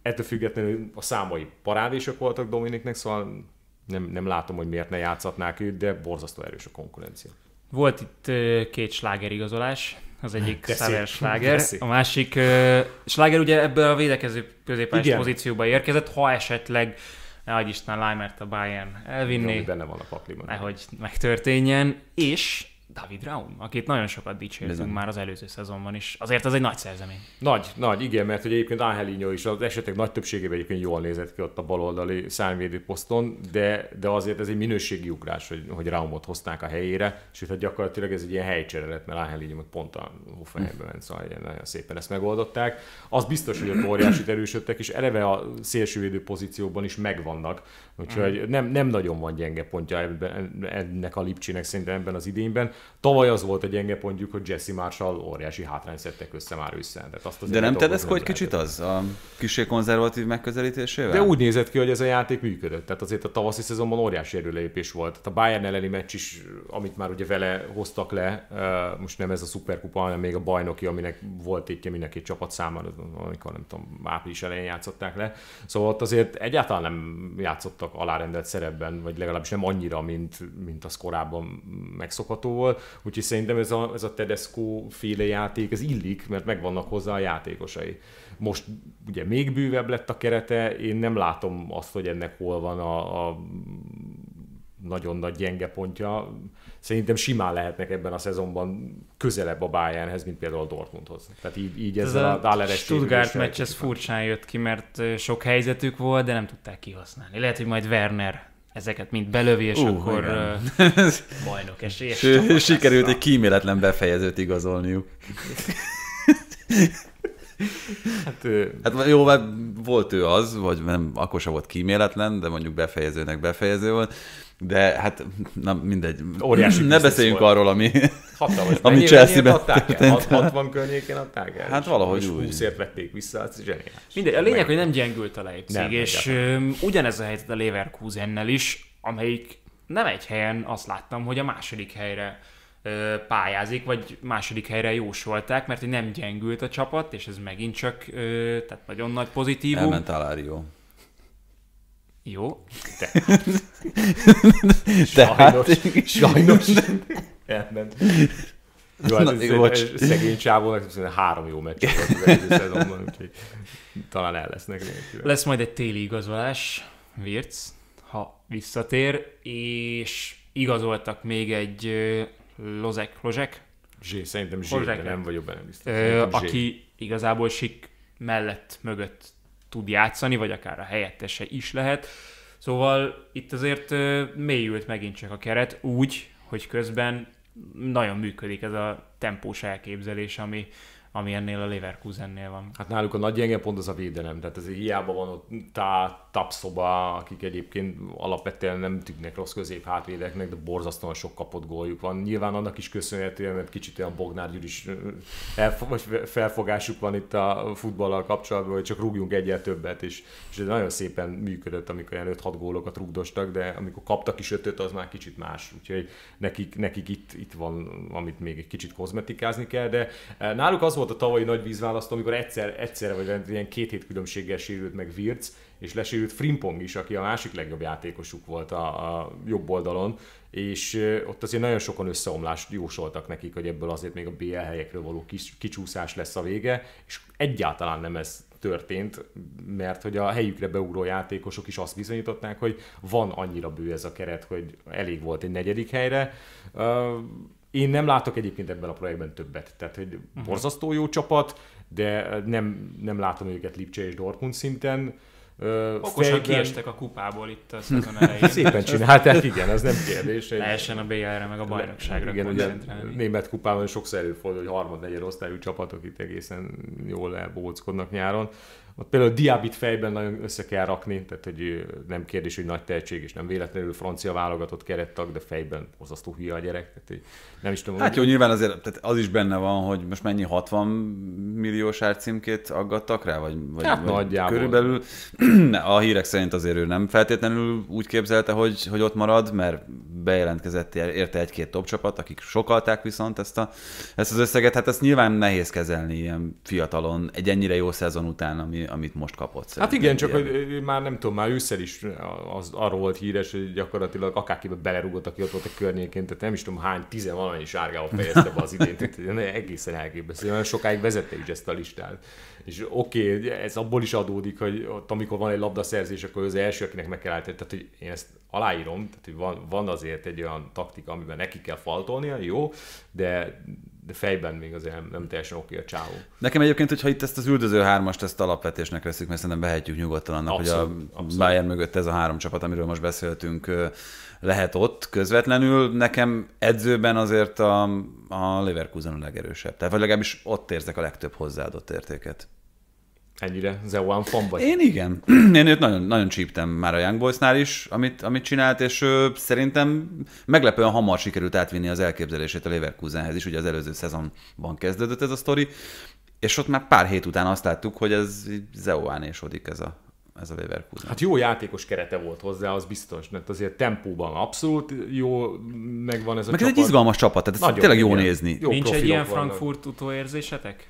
Ettől függetlenül a számai parádésok voltak Dominiknek, szóval nem, nem látom, hogy miért ne játszatnák őt, de borzasztó erős a konkurencia. Volt itt két sláger igazolás. az egyik Szaver sláger, a másik uh, sláger ugye ebből a védekező középpályás pozícióba érkezett, ha esetleg uh, ne adj Isten Limert a Bayern elvinni. Jó, benne van a pakliban. Nehogy megtörténjen, és David Raum, akit nagyon sokat dicsértünk már az előző szezonban is. Azért az egy nagy szerzemény. Nagy, nagy, igen, mert hogy egyébként Angelinho is az esetek nagy többségében egyébként jól nézett ki ott a baloldali szárnyvédő poszton, de, de azért ez egy minőségi ugrás, hogy, hogy Raumot hozták a helyére, sőt, hát gyakorlatilag ez egy ilyen helycsere lett, mert Angelinho pont a Hoffenheimbe ment, szóval nagyon szépen ezt megoldották. Az biztos, hogy ott óriási erősödtek, és eleve a szélsővédő pozícióban is megvannak, úgyhogy mhm. nem, nem nagyon van gyenge pontja ebben, ennek a Lipcsének szerintem ebben az idényben. Tavaly az volt egy gyenge pontjuk, hogy Jesse Marshall óriási hátrány szedtek össze már össze. De nem tedeszko egy kicsit az a kisé konzervatív megközelítésével? De úgy nézett ki, hogy ez a játék működött. Tehát azért a tavaszi szezonban óriási erőlépés volt. Tehát a Bayern elleni meccs is, amit már ugye vele hoztak le, most nem ez a szuperkupa, hanem még a bajnoki, aminek volt étje mindenki csapat számára, amikor nem tudom, április elején játszották le. Szóval ott azért egyáltalán nem játszottak alárendelt szerepben, vagy legalábbis nem annyira, mint, mint az korábban megszokható volt igazából, úgyhogy szerintem ez a, ez a Tedesco féle játék, ez illik, mert megvannak hozzá a játékosai. Most ugye még bűvebb lett a kerete, én nem látom azt, hogy ennek hol van a, a nagyon nagy gyenge pontja. Szerintem simán lehetnek ebben a szezonban közelebb a Bayernhez, mint például a Dortmundhoz. Tehát így, így ez ezzel a Dalleres Stuttgart meccs ez furcsán jött ki, mert sok helyzetük volt, de nem tudták kihasználni. Lehet, hogy majd Werner ezeket mind belövi, és uh, akkor uh, bajnok esélyes. sikerült egy kíméletlen befejezőt igazolniuk. Hát, hát jó, mert hát volt ő az, vagy nem, akkor sem volt kíméletlen, de mondjuk befejezőnek befejező volt, de hát na, mindegy. Óriási ne beszéljünk volt. arról, ami, Hatalmas. Ami Chelsea-ben történt. 60 környékén adták el. Hát valahogy és úgy. 20-ért vették vissza, ez zseniális. Mindegy, a lényeg, Meg... hogy nem gyengült a Leipzig, nem, és nem. ugyanez a helyzet a Leverkusennel is, amelyik nem egy helyen azt láttam, hogy a második helyre pályázik, vagy második helyre jósolták, mert nem gyengült a csapat, és ez megint csak tehát nagyon nagy pozitívum. Elment Lario. Jó. De. Tehát. Sajnos. Sajnos elment. Jó, hát Na, ez, bocs. Ez, ez szegény csávónak három jó meccs volt az egész szezonban, úgyhogy talán el lesznek nélkül. Lesz majd egy téli igazolás, Virc, ha visszatér, és igazoltak még egy Lozek, Lozek? Zsé, szerintem Zsé, Lozek. nem vagyok benne biztos. Ö, aki igazából sik mellett, mögött tud játszani, vagy akár a helyettese is lehet. Szóval itt azért mélyült megint csak a keret úgy, hogy közben nagyon működik ez a tempós elképzelés, ami, ami ennél a Leverkusennél van. Hát náluk a nagy gyenge pont az a védelem, tehát ez hiába van ott tá, tapszoba, akik egyébként alapvetően nem tűnnek rossz közép hátvédeknek, de borzasztóan sok kapott góljuk van. Nyilván annak is köszönhetően, mert kicsit olyan Bognár is felfogásuk van itt a futballal kapcsolatban, hogy csak rúgjunk egyet többet, és, és ez nagyon szépen működött, amikor olyan 5-6 gólokat rúgdostak, de amikor kaptak is ötöt, az már kicsit más. Úgyhogy nekik, nekik itt, itt van, amit még egy kicsit kozmetikázni kell, de náluk az volt volt a tavalyi nagy vízválasztó, amikor egyszer, egyszerre vagy ilyen két hét különbséggel sérült meg Virc, és lesérült Frimpong is, aki a másik legjobb játékosuk volt a, a jobb oldalon, és ott azért nagyon sokan összeomlást jósoltak nekik, hogy ebből azért még a BL helyekről való kis, kicsúszás lesz a vége, és egyáltalán nem ez történt, mert hogy a helyükre beugró játékosok is azt bizonyították, hogy van annyira bő ez a keret, hogy elég volt egy negyedik helyre. Én nem látok egyébként ebben a projektben többet. Tehát egy uh-huh. Mhm. borzasztó jó csapat, de nem, nem látom őket Lipcse és Dortmund szinten. Okosan fejben... kiestek a kupából itt a szezon elején. Hát szépen csinálták, igen, az nem kérdés. Egy... Lehessen a BL-re, meg a bajnokságra. Igen, ugye német kupában sokszor előfordul, hogy harmad-negyed osztályú csapatok itt egészen jól elbóckodnak nyáron. Ott például Diabit fejben nagyon össze kell rakni, tehát hogy nem kérdés, hogy nagy tehetség, és nem véletlenül francia válogatott kerettag, de fejben hozasztó hülye a gyerek. Tehát, hogy nem is tudom. Hát hogy... jó, nyilván azért tehát az is benne van, hogy most mennyi 60 milliós árcímkét aggattak rá, vagy, vagy, hát vagy körülbelül. a hírek szerint azért ő nem feltétlenül úgy képzelte, hogy, hogy ott marad, mert bejelentkezett érte egy-két top csapat, akik sokalták viszont ezt, a, ezt az összeget. Hát ezt nyilván nehéz kezelni ilyen fiatalon, egy ennyire jó szezon után, ami, amit most kapott. Hát igen, csak hogy már nem tudom, már ősszel is az, arról volt híres, hogy gyakorlatilag akárkiben belerúgott, aki ott volt a környékén, tehát nem is tudom hány, tizenvalamennyi sárgával fejezte be az idén, tehát egészen elképesztő. Nagyon sokáig vezette is ezt a listát. És oké, okay, ez abból is adódik, hogy ott, amikor van egy labdaszerzés, akkor az első, akinek meg kell állítani. Tehát, hogy én ezt aláírom, tehát, hogy van, van azért egy olyan taktika, amiben neki kell faltolnia, jó, de de fejben még azért nem, nem teljesen oké a csávó. Nekem egyébként, hogyha itt ezt az üldöző hármast, ezt alapvetésnek veszük, mert szerintem behetjük nyugodtan annak, abszolút, hogy a abszolút. Bayern mögött ez a három csapat, amiről most beszéltünk, lehet ott közvetlenül. Nekem edzőben azért a, a Leverkusen a legerősebb. Tehát, vagy legalábbis ott érzek a legtöbb hozzáadott értéket. Ennyire The One fan vagy? Én igen. Én őt nagyon, nagyon csíptem már a Young Boys-nál is, amit, amit csinált, és ö, szerintem meglepően hamar sikerült átvinni az elképzelését a Leverkusenhez is, ugye az előző szezonban kezdődött ez a sztori, és ott már pár hét után azt láttuk, hogy ez Zeoán és Odik ez a, ez a Leverkusen. Hát jó játékos kerete volt hozzá, az biztos, mert azért tempóban abszolút jó megvan ez a Meg csapat. ez egy izgalmas csapat, tehát Nagyon, tényleg jó igen. nézni. Jó Nincs egy ilyen Frankfurt utóérzésetek?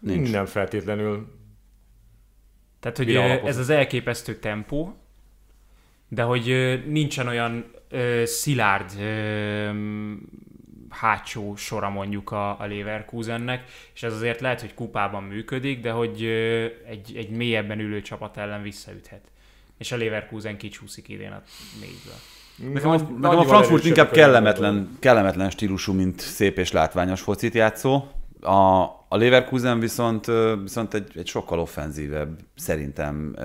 Nincs. Nem feltétlenül tehát, hogy ez az elképesztő tempó, de hogy nincsen olyan ö, szilárd ö, hátsó sora mondjuk a, a Leverkusennek, és ez azért lehet, hogy kupában működik, de hogy ö, egy, egy mélyebben ülő csapat ellen visszaüthet. És a Leverkusen kicsúszik idén a négyből. Nekem a, nekem a Frankfurt inkább kellemetlen, kellemetlen stílusú, mint szép és látványos focit játszó. A, a Leverkusen viszont, viszont egy, egy sokkal offenzívebb, szerintem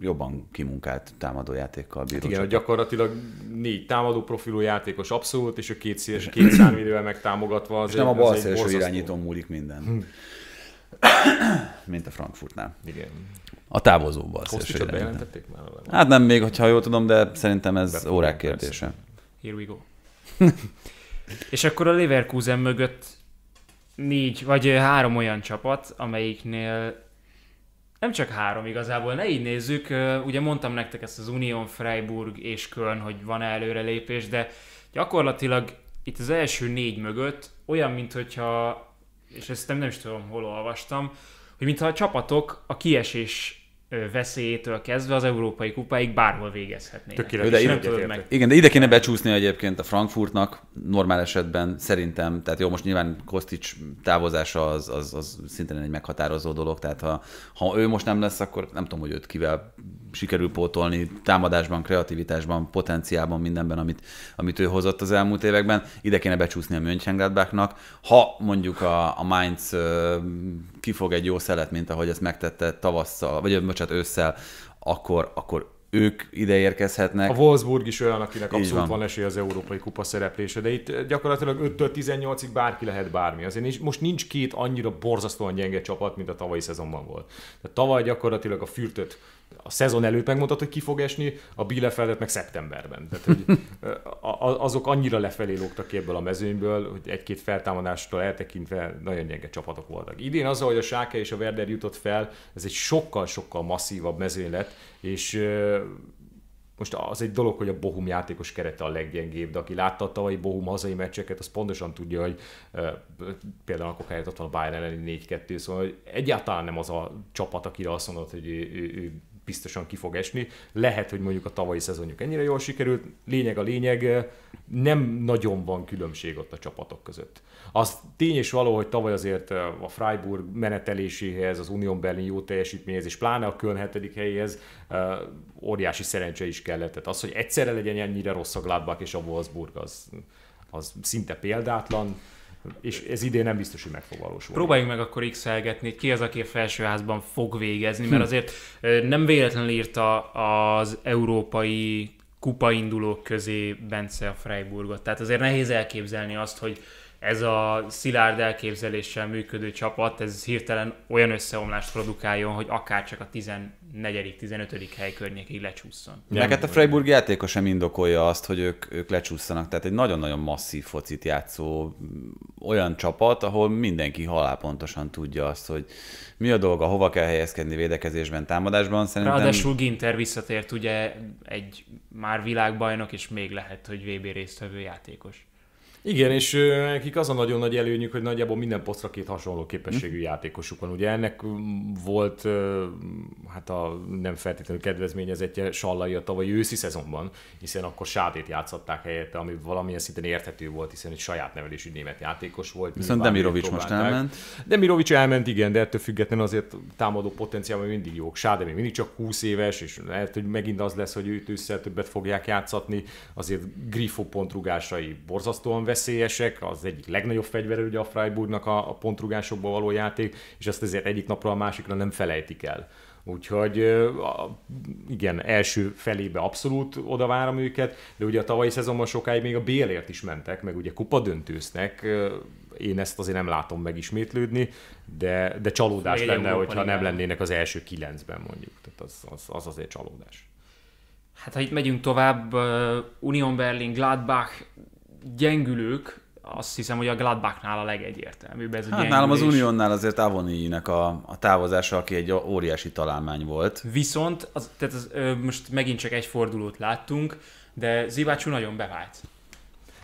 jobban kimunkált támadójátékkal bíró. igen, gyakorlatilag négy támadó profilú játékos abszolút, és a két, széles, két számvédővel megtámogatva. az és nem a bal szélső irányítón múlik minden. Hm. Mint a Frankfurtnál. Igen. A távozó bal szélső bejelentették már? Hát nem még, hogyha jól tudom, de szerintem ez Befogunk órák kérdése. Here we go. és akkor a Leverkusen mögött négy, vagy három olyan csapat, amelyiknél nem csak három igazából, ne így nézzük, ugye mondtam nektek ezt az Union, Freiburg és Köln, hogy van-e előrelépés, de gyakorlatilag itt az első négy mögött olyan, mintha, és ezt nem, nem is tudom, hol olvastam, hogy mintha a csapatok a kiesés veszélyétől kezdve az európai kupáig bárhol végezhetnék. Tökéletes. de ide, meg. Igen, de ide kéne becsúszni egyébként a Frankfurtnak, normál esetben szerintem, tehát jó, most nyilván Kostics távozása az, az, az szintén egy meghatározó dolog, tehát ha, ha ő most nem lesz, akkor nem tudom, hogy őt kivel sikerül pótolni támadásban, kreativitásban, potenciában, mindenben, amit, amit ő hozott az elmúlt években. Ide kéne becsúszni a Mönchengladbachnak. Ha mondjuk a, a Mainz kifog egy jó szelet, mint ahogy ezt megtette tavasszal, vagy bocsánat, ősszel, akkor, akkor ők ide érkezhetnek. A Wolfsburg is olyan, akinek abszolút van. van esély az Európai Kupa szereplése, de itt gyakorlatilag 5-től 18-ig bárki lehet bármi. Azért nincs, most nincs két annyira borzasztóan gyenge csapat, mint a tavalyi szezonban volt. De tavaly gyakorlatilag a fürtöt a szezon előtt megmondhatod, hogy ki fog esni, a Bielefeldet meg szeptemberben. Tehát, hogy azok annyira lefelé lógtak ki ebből a mezőnyből, hogy egy-két feltámadástól eltekintve nagyon gyenge csapatok voltak. Idén az, hogy a Sáke és a Werder jutott fel, ez egy sokkal-sokkal masszívabb mezőny lett, és most az egy dolog, hogy a Bohum játékos kerete a leggyengébb, de aki látta a tavalyi Bohum hazai meccseket, az pontosan tudja, hogy például akkor helyett ott van a Bayern elleni 4-2, szóval hogy egyáltalán nem az a csapat, akire azt mondod, hogy ő, ő, ő biztosan ki fog esni. Lehet, hogy mondjuk a tavalyi szezonjuk ennyire jól sikerült, lényeg a lényeg, nem nagyon van különbség ott a csapatok között. Az tény és való, hogy tavaly azért a Freiburg meneteléséhez, az Union Berlin jó teljesítményhez, és pláne a Köln hetedik helyéhez óriási szerencse is kellett. Tehát az, hogy egyszerre legyen ennyire rossz a Gladbach és a Wolfsburg, az, az szinte példátlan és ez idén nem biztos, hogy meg fog valósulni. Próbáljunk meg akkor x elgetni ki az, aki a felsőházban fog végezni, hm. mert azért nem véletlenül írta az európai kupaindulók közé Bence a Freiburgot. Tehát azért nehéz elképzelni azt, hogy ez a szilárd elképzeléssel működő csapat, ez hirtelen olyan összeomlást produkáljon, hogy akár csak a 14.-15. hely környékig lecsúszson. Meg hát a Freiburg játéka sem indokolja azt, hogy ők, ők lecsúszanak. Tehát egy nagyon-nagyon masszív focit játszó mm, olyan csapat, ahol mindenki halálpontosan tudja azt, hogy mi a dolga, hova kell helyezkedni védekezésben, támadásban. Szerintem... Ráadásul Ginter visszatért ugye egy már világbajnok, és még lehet, hogy VB résztvevő játékos. Igen, és nekik az a nagyon nagy előnyük, hogy nagyjából minden posztra két hasonló képességű hm. játékosuk van. Ugye ennek volt, hát a nem feltétlenül kedvezményezetje Sallai a tavalyi őszi szezonban, hiszen akkor Sádét játszották helyette, ami valamilyen szinten érthető volt, hiszen egy saját nevelésű német játékos volt. Viszont Demirovics most elment. Demirovics elment, igen, de ettől függetlenül azért támadó potenciál mindig jó. Sáde még mindig csak 20 éves, és lehet, hogy megint az lesz, hogy őt ősszel többet fogják játszatni. Azért Grifo pontrugásai borzasztóan veszélyesek, az egyik legnagyobb fegyver ugye a Freiburgnak a, a pontrugásokból való játék, és ezt azért egyik napra a másikra nem felejtik el. Úgyhogy igen, első felébe abszolút oda várom őket, de ugye a tavalyi szezonban sokáig még a Bélért ért is mentek, meg ugye kupa döntőznek, én ezt azért nem látom megismétlődni, de, de csalódás Fél lenne, hogyha nem lennének az első kilencben mondjuk. Tehát az, az, az azért csalódás. Hát ha itt megyünk tovább, Union Berlin, Gladbach, gyengülők, azt hiszem, hogy a Gladbachnál a legegyértelműbb. Ez hát gyengülés. nálam az Uniónnál azért Avoninak a, a távozása, aki egy óriási találmány volt. Viszont, az, tehát az, ö, most megint csak egy fordulót láttunk, de Zivácsú nagyon bevált.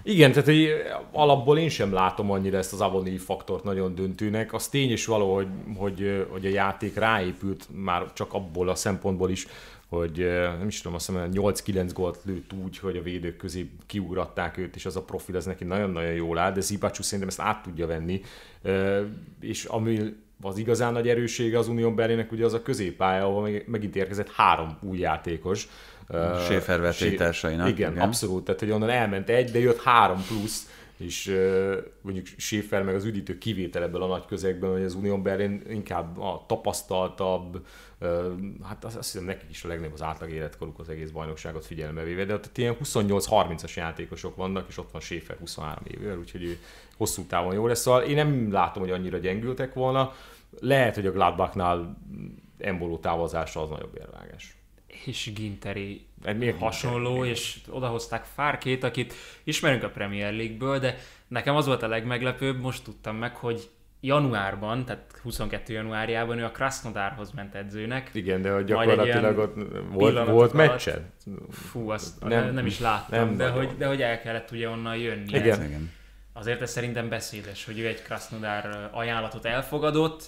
Igen, tehát így, alapból én sem látom annyira ezt az avoni faktort nagyon döntőnek. Az tény is való, hogy, hogy, hogy a játék ráépült már csak abból a szempontból is, hogy nem is tudom, azt hiszem 8-9 gólt lőtt úgy, hogy a védők közé kiugratták őt, és az a profil, az neki nagyon-nagyon jól áll, de Zibácsú szerintem ezt át tudja venni, és ami az igazán nagy erőssége az Unión Berlinek ugye az a középpálya, ahol megint érkezett három új játékos. Séfer Igen, igen, abszolút, tehát hogy onnan elment egy, de jött három plusz, és mondjuk Schäfer meg az üdítő kivétel ebből a nagy közegben, hogy az Unión Berlin inkább a tapasztaltabb, hát azt, hiszem nekik is a legnagyobb az átlag életkoruk az egész bajnokságot figyelembe véve, de ott ilyen 28-30-as játékosok vannak, és ott van Schäfer 23 évvel, úgyhogy ő hosszú távon jó lesz. Szóval én nem látom, hogy annyira gyengültek volna. Lehet, hogy a Gladbachnál emboló távozása az nagyobb érvágás és Ginteri Miért hasonló, Ginteri? és odahozták Fárkét, akit ismerünk a Premier League-ből, de nekem az volt a legmeglepőbb, most tudtam meg, hogy januárban, tehát 22 januárjában ő a Krasnodárhoz ment edzőnek. Igen, de gyakorlatilag ott volt, volt meccsen. Fú, azt nem, nem is láttam, nem de, hogy, de hogy el kellett ugye onnan jönni. Igen. Ez. igen. Azért ez szerintem beszédes, hogy ő egy Krasnodár ajánlatot elfogadott,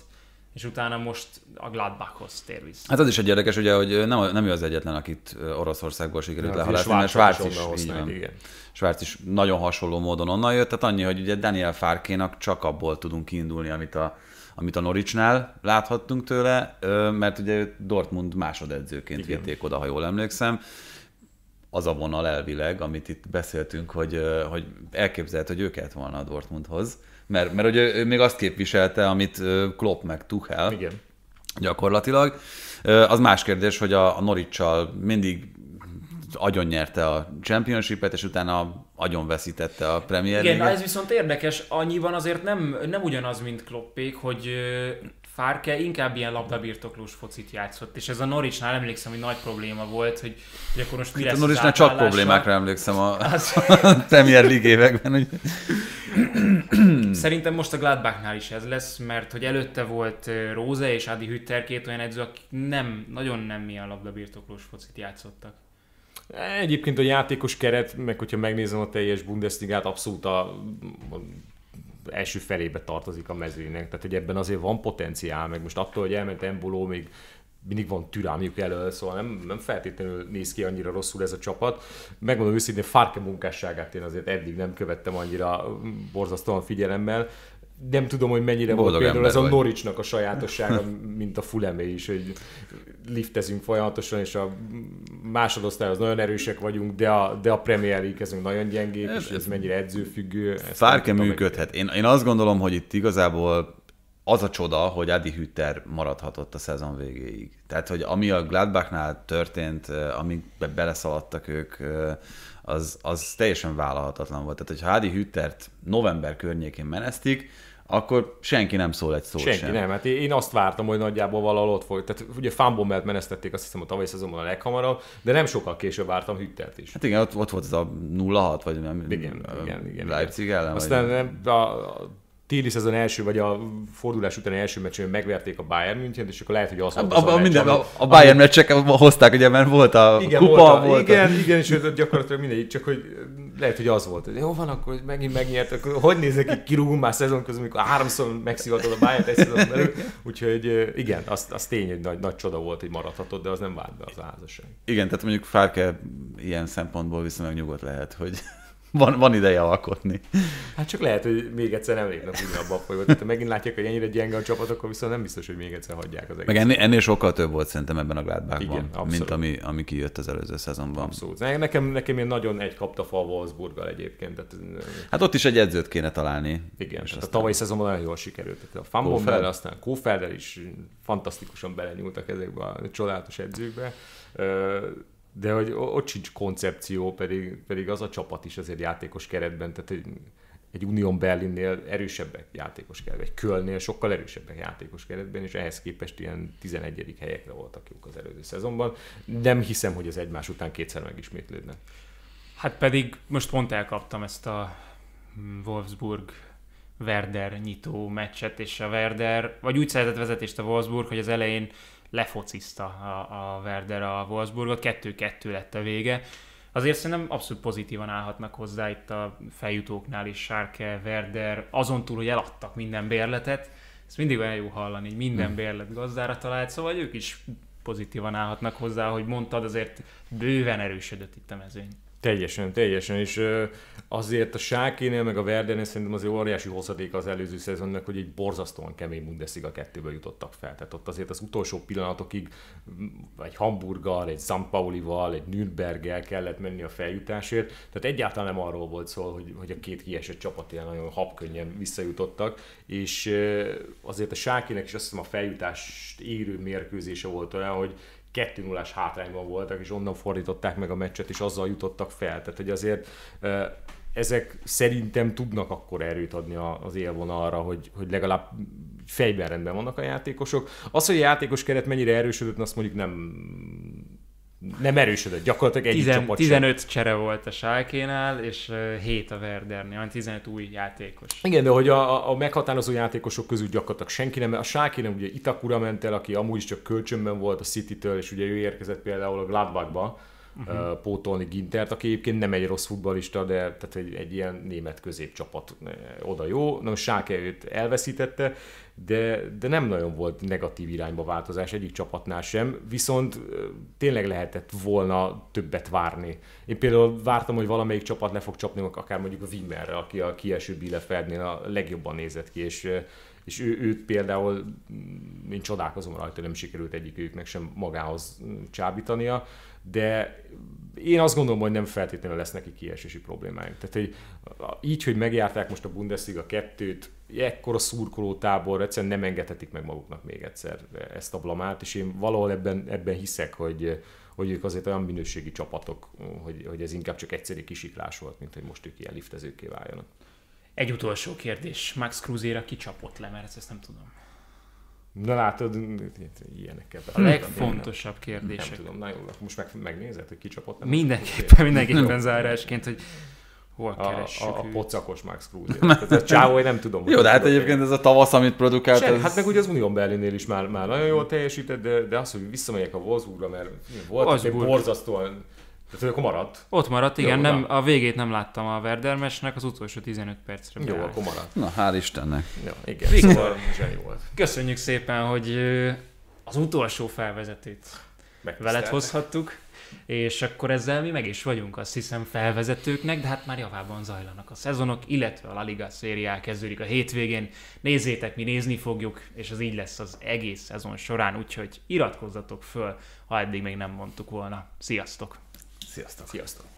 és utána most a Gladbachhoz tér vissza. Hát az is egy érdekes, ugye, hogy nem, nem ő az egyetlen, akit Oroszországból sikerült lehalászni, mert Svárc is, így Igen. Svárc is nagyon hasonló módon onnan jött, tehát annyi, hogy ugye Daniel Fárkénak csak abból tudunk kiindulni, amit a, amit a Noricsnál láthattunk tőle, mert ugye Dortmund másodedzőként vitték oda, ha jól emlékszem az a vonal elvileg, amit itt beszéltünk, hogy, hogy elképzelhet, hogy ő kellett volna a Dortmundhoz, mert, mert hogy ő, még azt képviselte, amit Klopp meg Tuchel. Igen. Gyakorlatilag. Az más kérdés, hogy a, a mindig agyon nyerte a Championship-et és utána agyon veszítette a Premier Igen, ez viszont érdekes, annyiban azért nem, nem ugyanaz, mint Kloppék, hogy Fárke inkább ilyen labdabirtoklós focit játszott, és ez a Norisnál emlékszem, hogy nagy probléma volt, hogy, hogy akkor most mi lesz A Norisnál csak problémákra emlékszem a, az... a Premier League években. Hogy... Szerintem most a Gladbachnál is ez lesz, mert hogy előtte volt Róze és Adi Hütter két olyan edző, akik nem, nagyon nem ilyen labdabirtoklós focit játszottak. Egyébként a játékos keret, meg hogyha megnézem a teljes Bundesligát, abszolút a első felébe tartozik a mezőnek. Tehát, hogy ebben azért van potenciál, meg most attól, hogy elment Embolo, még mindig van türelmük elő, szóval nem, nem feltétlenül néz ki annyira rosszul ez a csapat. Megmondom őszintén, Farke munkásságát én azért eddig nem követtem annyira borzasztóan figyelemmel. Nem tudom, hogy mennyire Boldog volt például ez a Noricsnak a sajátossága, mint a fulemé is, hogy liftezünk folyamatosan, és a az nagyon erősek vagyunk, de a, de a Premier league nagyon gyengék, Ez és ez mennyire edzőfüggő. Fárke működhet. Én, én azt gondolom, hogy itt igazából az a csoda, hogy Adi Hütter maradhatott a szezon végéig. Tehát, hogy ami a Gladbachnál történt, eh, amikbe beleszaladtak ők, eh, az, az teljesen vállalhatatlan volt. Tehát, hogy Adi Hüttert november környékén menesztik, akkor senki nem szól egy szót senki sem. nem, hát én azt vártam, hogy nagyjából valahol ott fog. Tehát ugye Fánbombert menesztették azt hiszem a tavaly szezonban a leghamarabb, de nem sokkal később vártam Hüttert is. Hát igen, ott, ott volt ez a 0-6, vagy nem? Igen, igen, igen. Leipzig ellen? Aztán vagy... nem, a, a téli szezon első, vagy a fordulás utáni első meccsén megverték a Bayern München, és akkor lehet, hogy az volt az a, a, minden, ami, a Bayern ami... meccsek hozták, ugye, mert volt a igen, kupa, volt, a, volt igen, a... igen, és gyakorlatilag mindegy, csak hogy lehet, hogy az volt, hogy jó van, akkor megint megnyert, akkor hogy nézek ki, kirúgunk már szezon közben, amikor háromszor megszivatod a Bayern egy szezon belül, úgyhogy igen, az, az tény, hogy nagy, nagy csoda volt, hogy maradhatod, de az nem vált be az házasság. Igen, tehát mondjuk Fárke ilyen szempontból viszonylag nyugodt lehet, hogy van, van ideje alkotni. Hát csak lehet, hogy még egyszer nem lépnek abba a Tehát, Ha megint látják, hogy ennyire gyenge a csapat, akkor viszont nem biztos, hogy még egyszer hagyják az egészet. Meg ennél, ennél sokkal több volt szerintem ebben a Gladbachban, mint ami, ami kijött az előző szezonban. Abszolút. Nekem, nekem én nagyon egy kapta fal Wolfsburggal egyébként. Tehát... Hát ott is egy edzőt kéne találni. Igen, és aztán... a tavalyi szezonban nagyon jól sikerült. Tehát a Fambonfel, aztán Kófeldel is fantasztikusan belenyúltak ezekbe a csodálatos edzőkbe. De hogy ott sincs koncepció, pedig, pedig az a csapat is azért játékos keretben, tehát egy, egy Union Berlinnél erősebbek játékos keretben, egy Kölnél sokkal erősebbek játékos keretben, és ehhez képest ilyen 11. helyekre voltak jók az előző szezonban. Nem hiszem, hogy ez egymás után kétszer megismétlődne. Hát pedig most pont elkaptam ezt a Wolfsburg Werder nyitó meccset, és a Werder, vagy úgy szerzett vezetést a Wolfsburg, hogy az elején lefociszta a, a Werder a Wolfsburgot, 2-2 lett a vége. Azért szerintem abszolút pozitívan állhatnak hozzá itt a feljutóknál is Sárke, Werder, azon túl, hogy eladtak minden bérletet, ezt mindig olyan jó hallani, hogy minden hm. bérlet gazdára talált, szóval ők is pozitívan állhatnak hozzá, hogy mondtad, azért bőven erősödött itt a mezőny. Teljesen, teljesen, és azért a Sákénél, meg a Verdenél szerintem azért óriási hozadék az előző szezonnak, hogy egy borzasztóan kemény Bundesliga kettőből jutottak fel. Tehát ott azért az utolsó pillanatokig mm, egy Hamburggal, egy St. Paulival, egy Nürnberggel kellett menni a feljutásért. Tehát egyáltalán nem arról volt szó, hogy, hogy a két kiesett csapat ilyen nagyon habkönnyen visszajutottak, és azért a Sákének is azt hiszem a feljutást érő mérkőzése volt olyan, hogy 2 0 hátrányban voltak, és onnan fordították meg a meccset, és azzal jutottak fel. Tehát, hogy azért ezek szerintem tudnak akkor erőt adni az élvonalra, hogy, hogy legalább fejben rendben vannak a játékosok. Az, hogy a játékos keret mennyire erősödött, azt mondjuk nem nem erősödött, gyakorlatilag egy Tizen, csapat 15 sem. csere volt a Sálkénál, és 7 a Verderni, olyan 15 új játékos. Igen, de hogy a, a meghatározó játékosok közül gyakorlatilag senki nem, a Sálkén nem ugye Itakura ment el, aki amúgy is csak kölcsönben volt a City-től, és ugye ő érkezett például a Gladbachba, uh-huh. pótolni Gintert, aki egyébként nem egy rossz futbalista, de tehát egy, egy ilyen német középcsapat oda jó. Na, Sáke őt elveszítette, de, de nem nagyon volt negatív irányba változás egyik csapatnál sem, viszont tényleg lehetett volna többet várni. Én például vártam, hogy valamelyik csapat le fog csapni, akár mondjuk a Wimmerre, aki a kieső Bielefeldnél a legjobban nézett ki, és és ő, őt például én csodálkozom rajta, nem sikerült egyiküknek sem magához csábítania, de én azt gondolom, hogy nem feltétlenül lesz neki kiesési problémájuk. Tehát hogy így, hogy megjárták most a Bundesliga kettőt, a szurkoló tábor, egyszerűen nem engedhetik meg maguknak még egyszer ezt a blamát, és én valahol ebben, ebben hiszek, hogy, hogy ők azért olyan minőségi csapatok, hogy, hogy ez inkább csak egyszerű kisiklás volt, mint hogy most ők ilyen liftezőké váljanak. Egy utolsó kérdés. Max Cruzéra kicsapott le, mert ezt nem tudom. Na látod, ilyenekkel. A legfontosabb kérdések. Nem tudom, nagyon most meg, megnézed, hogy kicsapott. le. mindenképpen, mindenképpen zárásként, hogy hol a, a, a pocakos Max Kruse. Ez a csávó, nem tudom. Jó, de hát egyébként ez a tavasz, amit produkált. ez... Hát meg ugye az Unión Berlinnél is már, már nagyon jól teljesített, de, de az, hogy visszamegyek a Wolfsburgra, mert volt az egy borzasztóan tehát akkor maradt? Ott maradt, igen. Jó, nem, a végét nem láttam a Verdermesnek, az utolsó 15 percre. Jó, beállt. akkor maradt. Na, hál' Istennek. Jó, igen. Viktor, szóval zseni volt. Köszönjük szépen, hogy az utolsó felvezetőt veled hozhattuk. És akkor ezzel mi meg is vagyunk, azt hiszem, felvezetőknek, de hát már javában zajlanak a szezonok, illetve a La Liga szériá kezdődik a hétvégén. Nézzétek, mi nézni fogjuk, és az így lesz az egész szezon során, úgyhogy iratkozzatok föl, ha eddig még nem mondtuk volna. Sziasztok! Sziasztok! Sziasztok!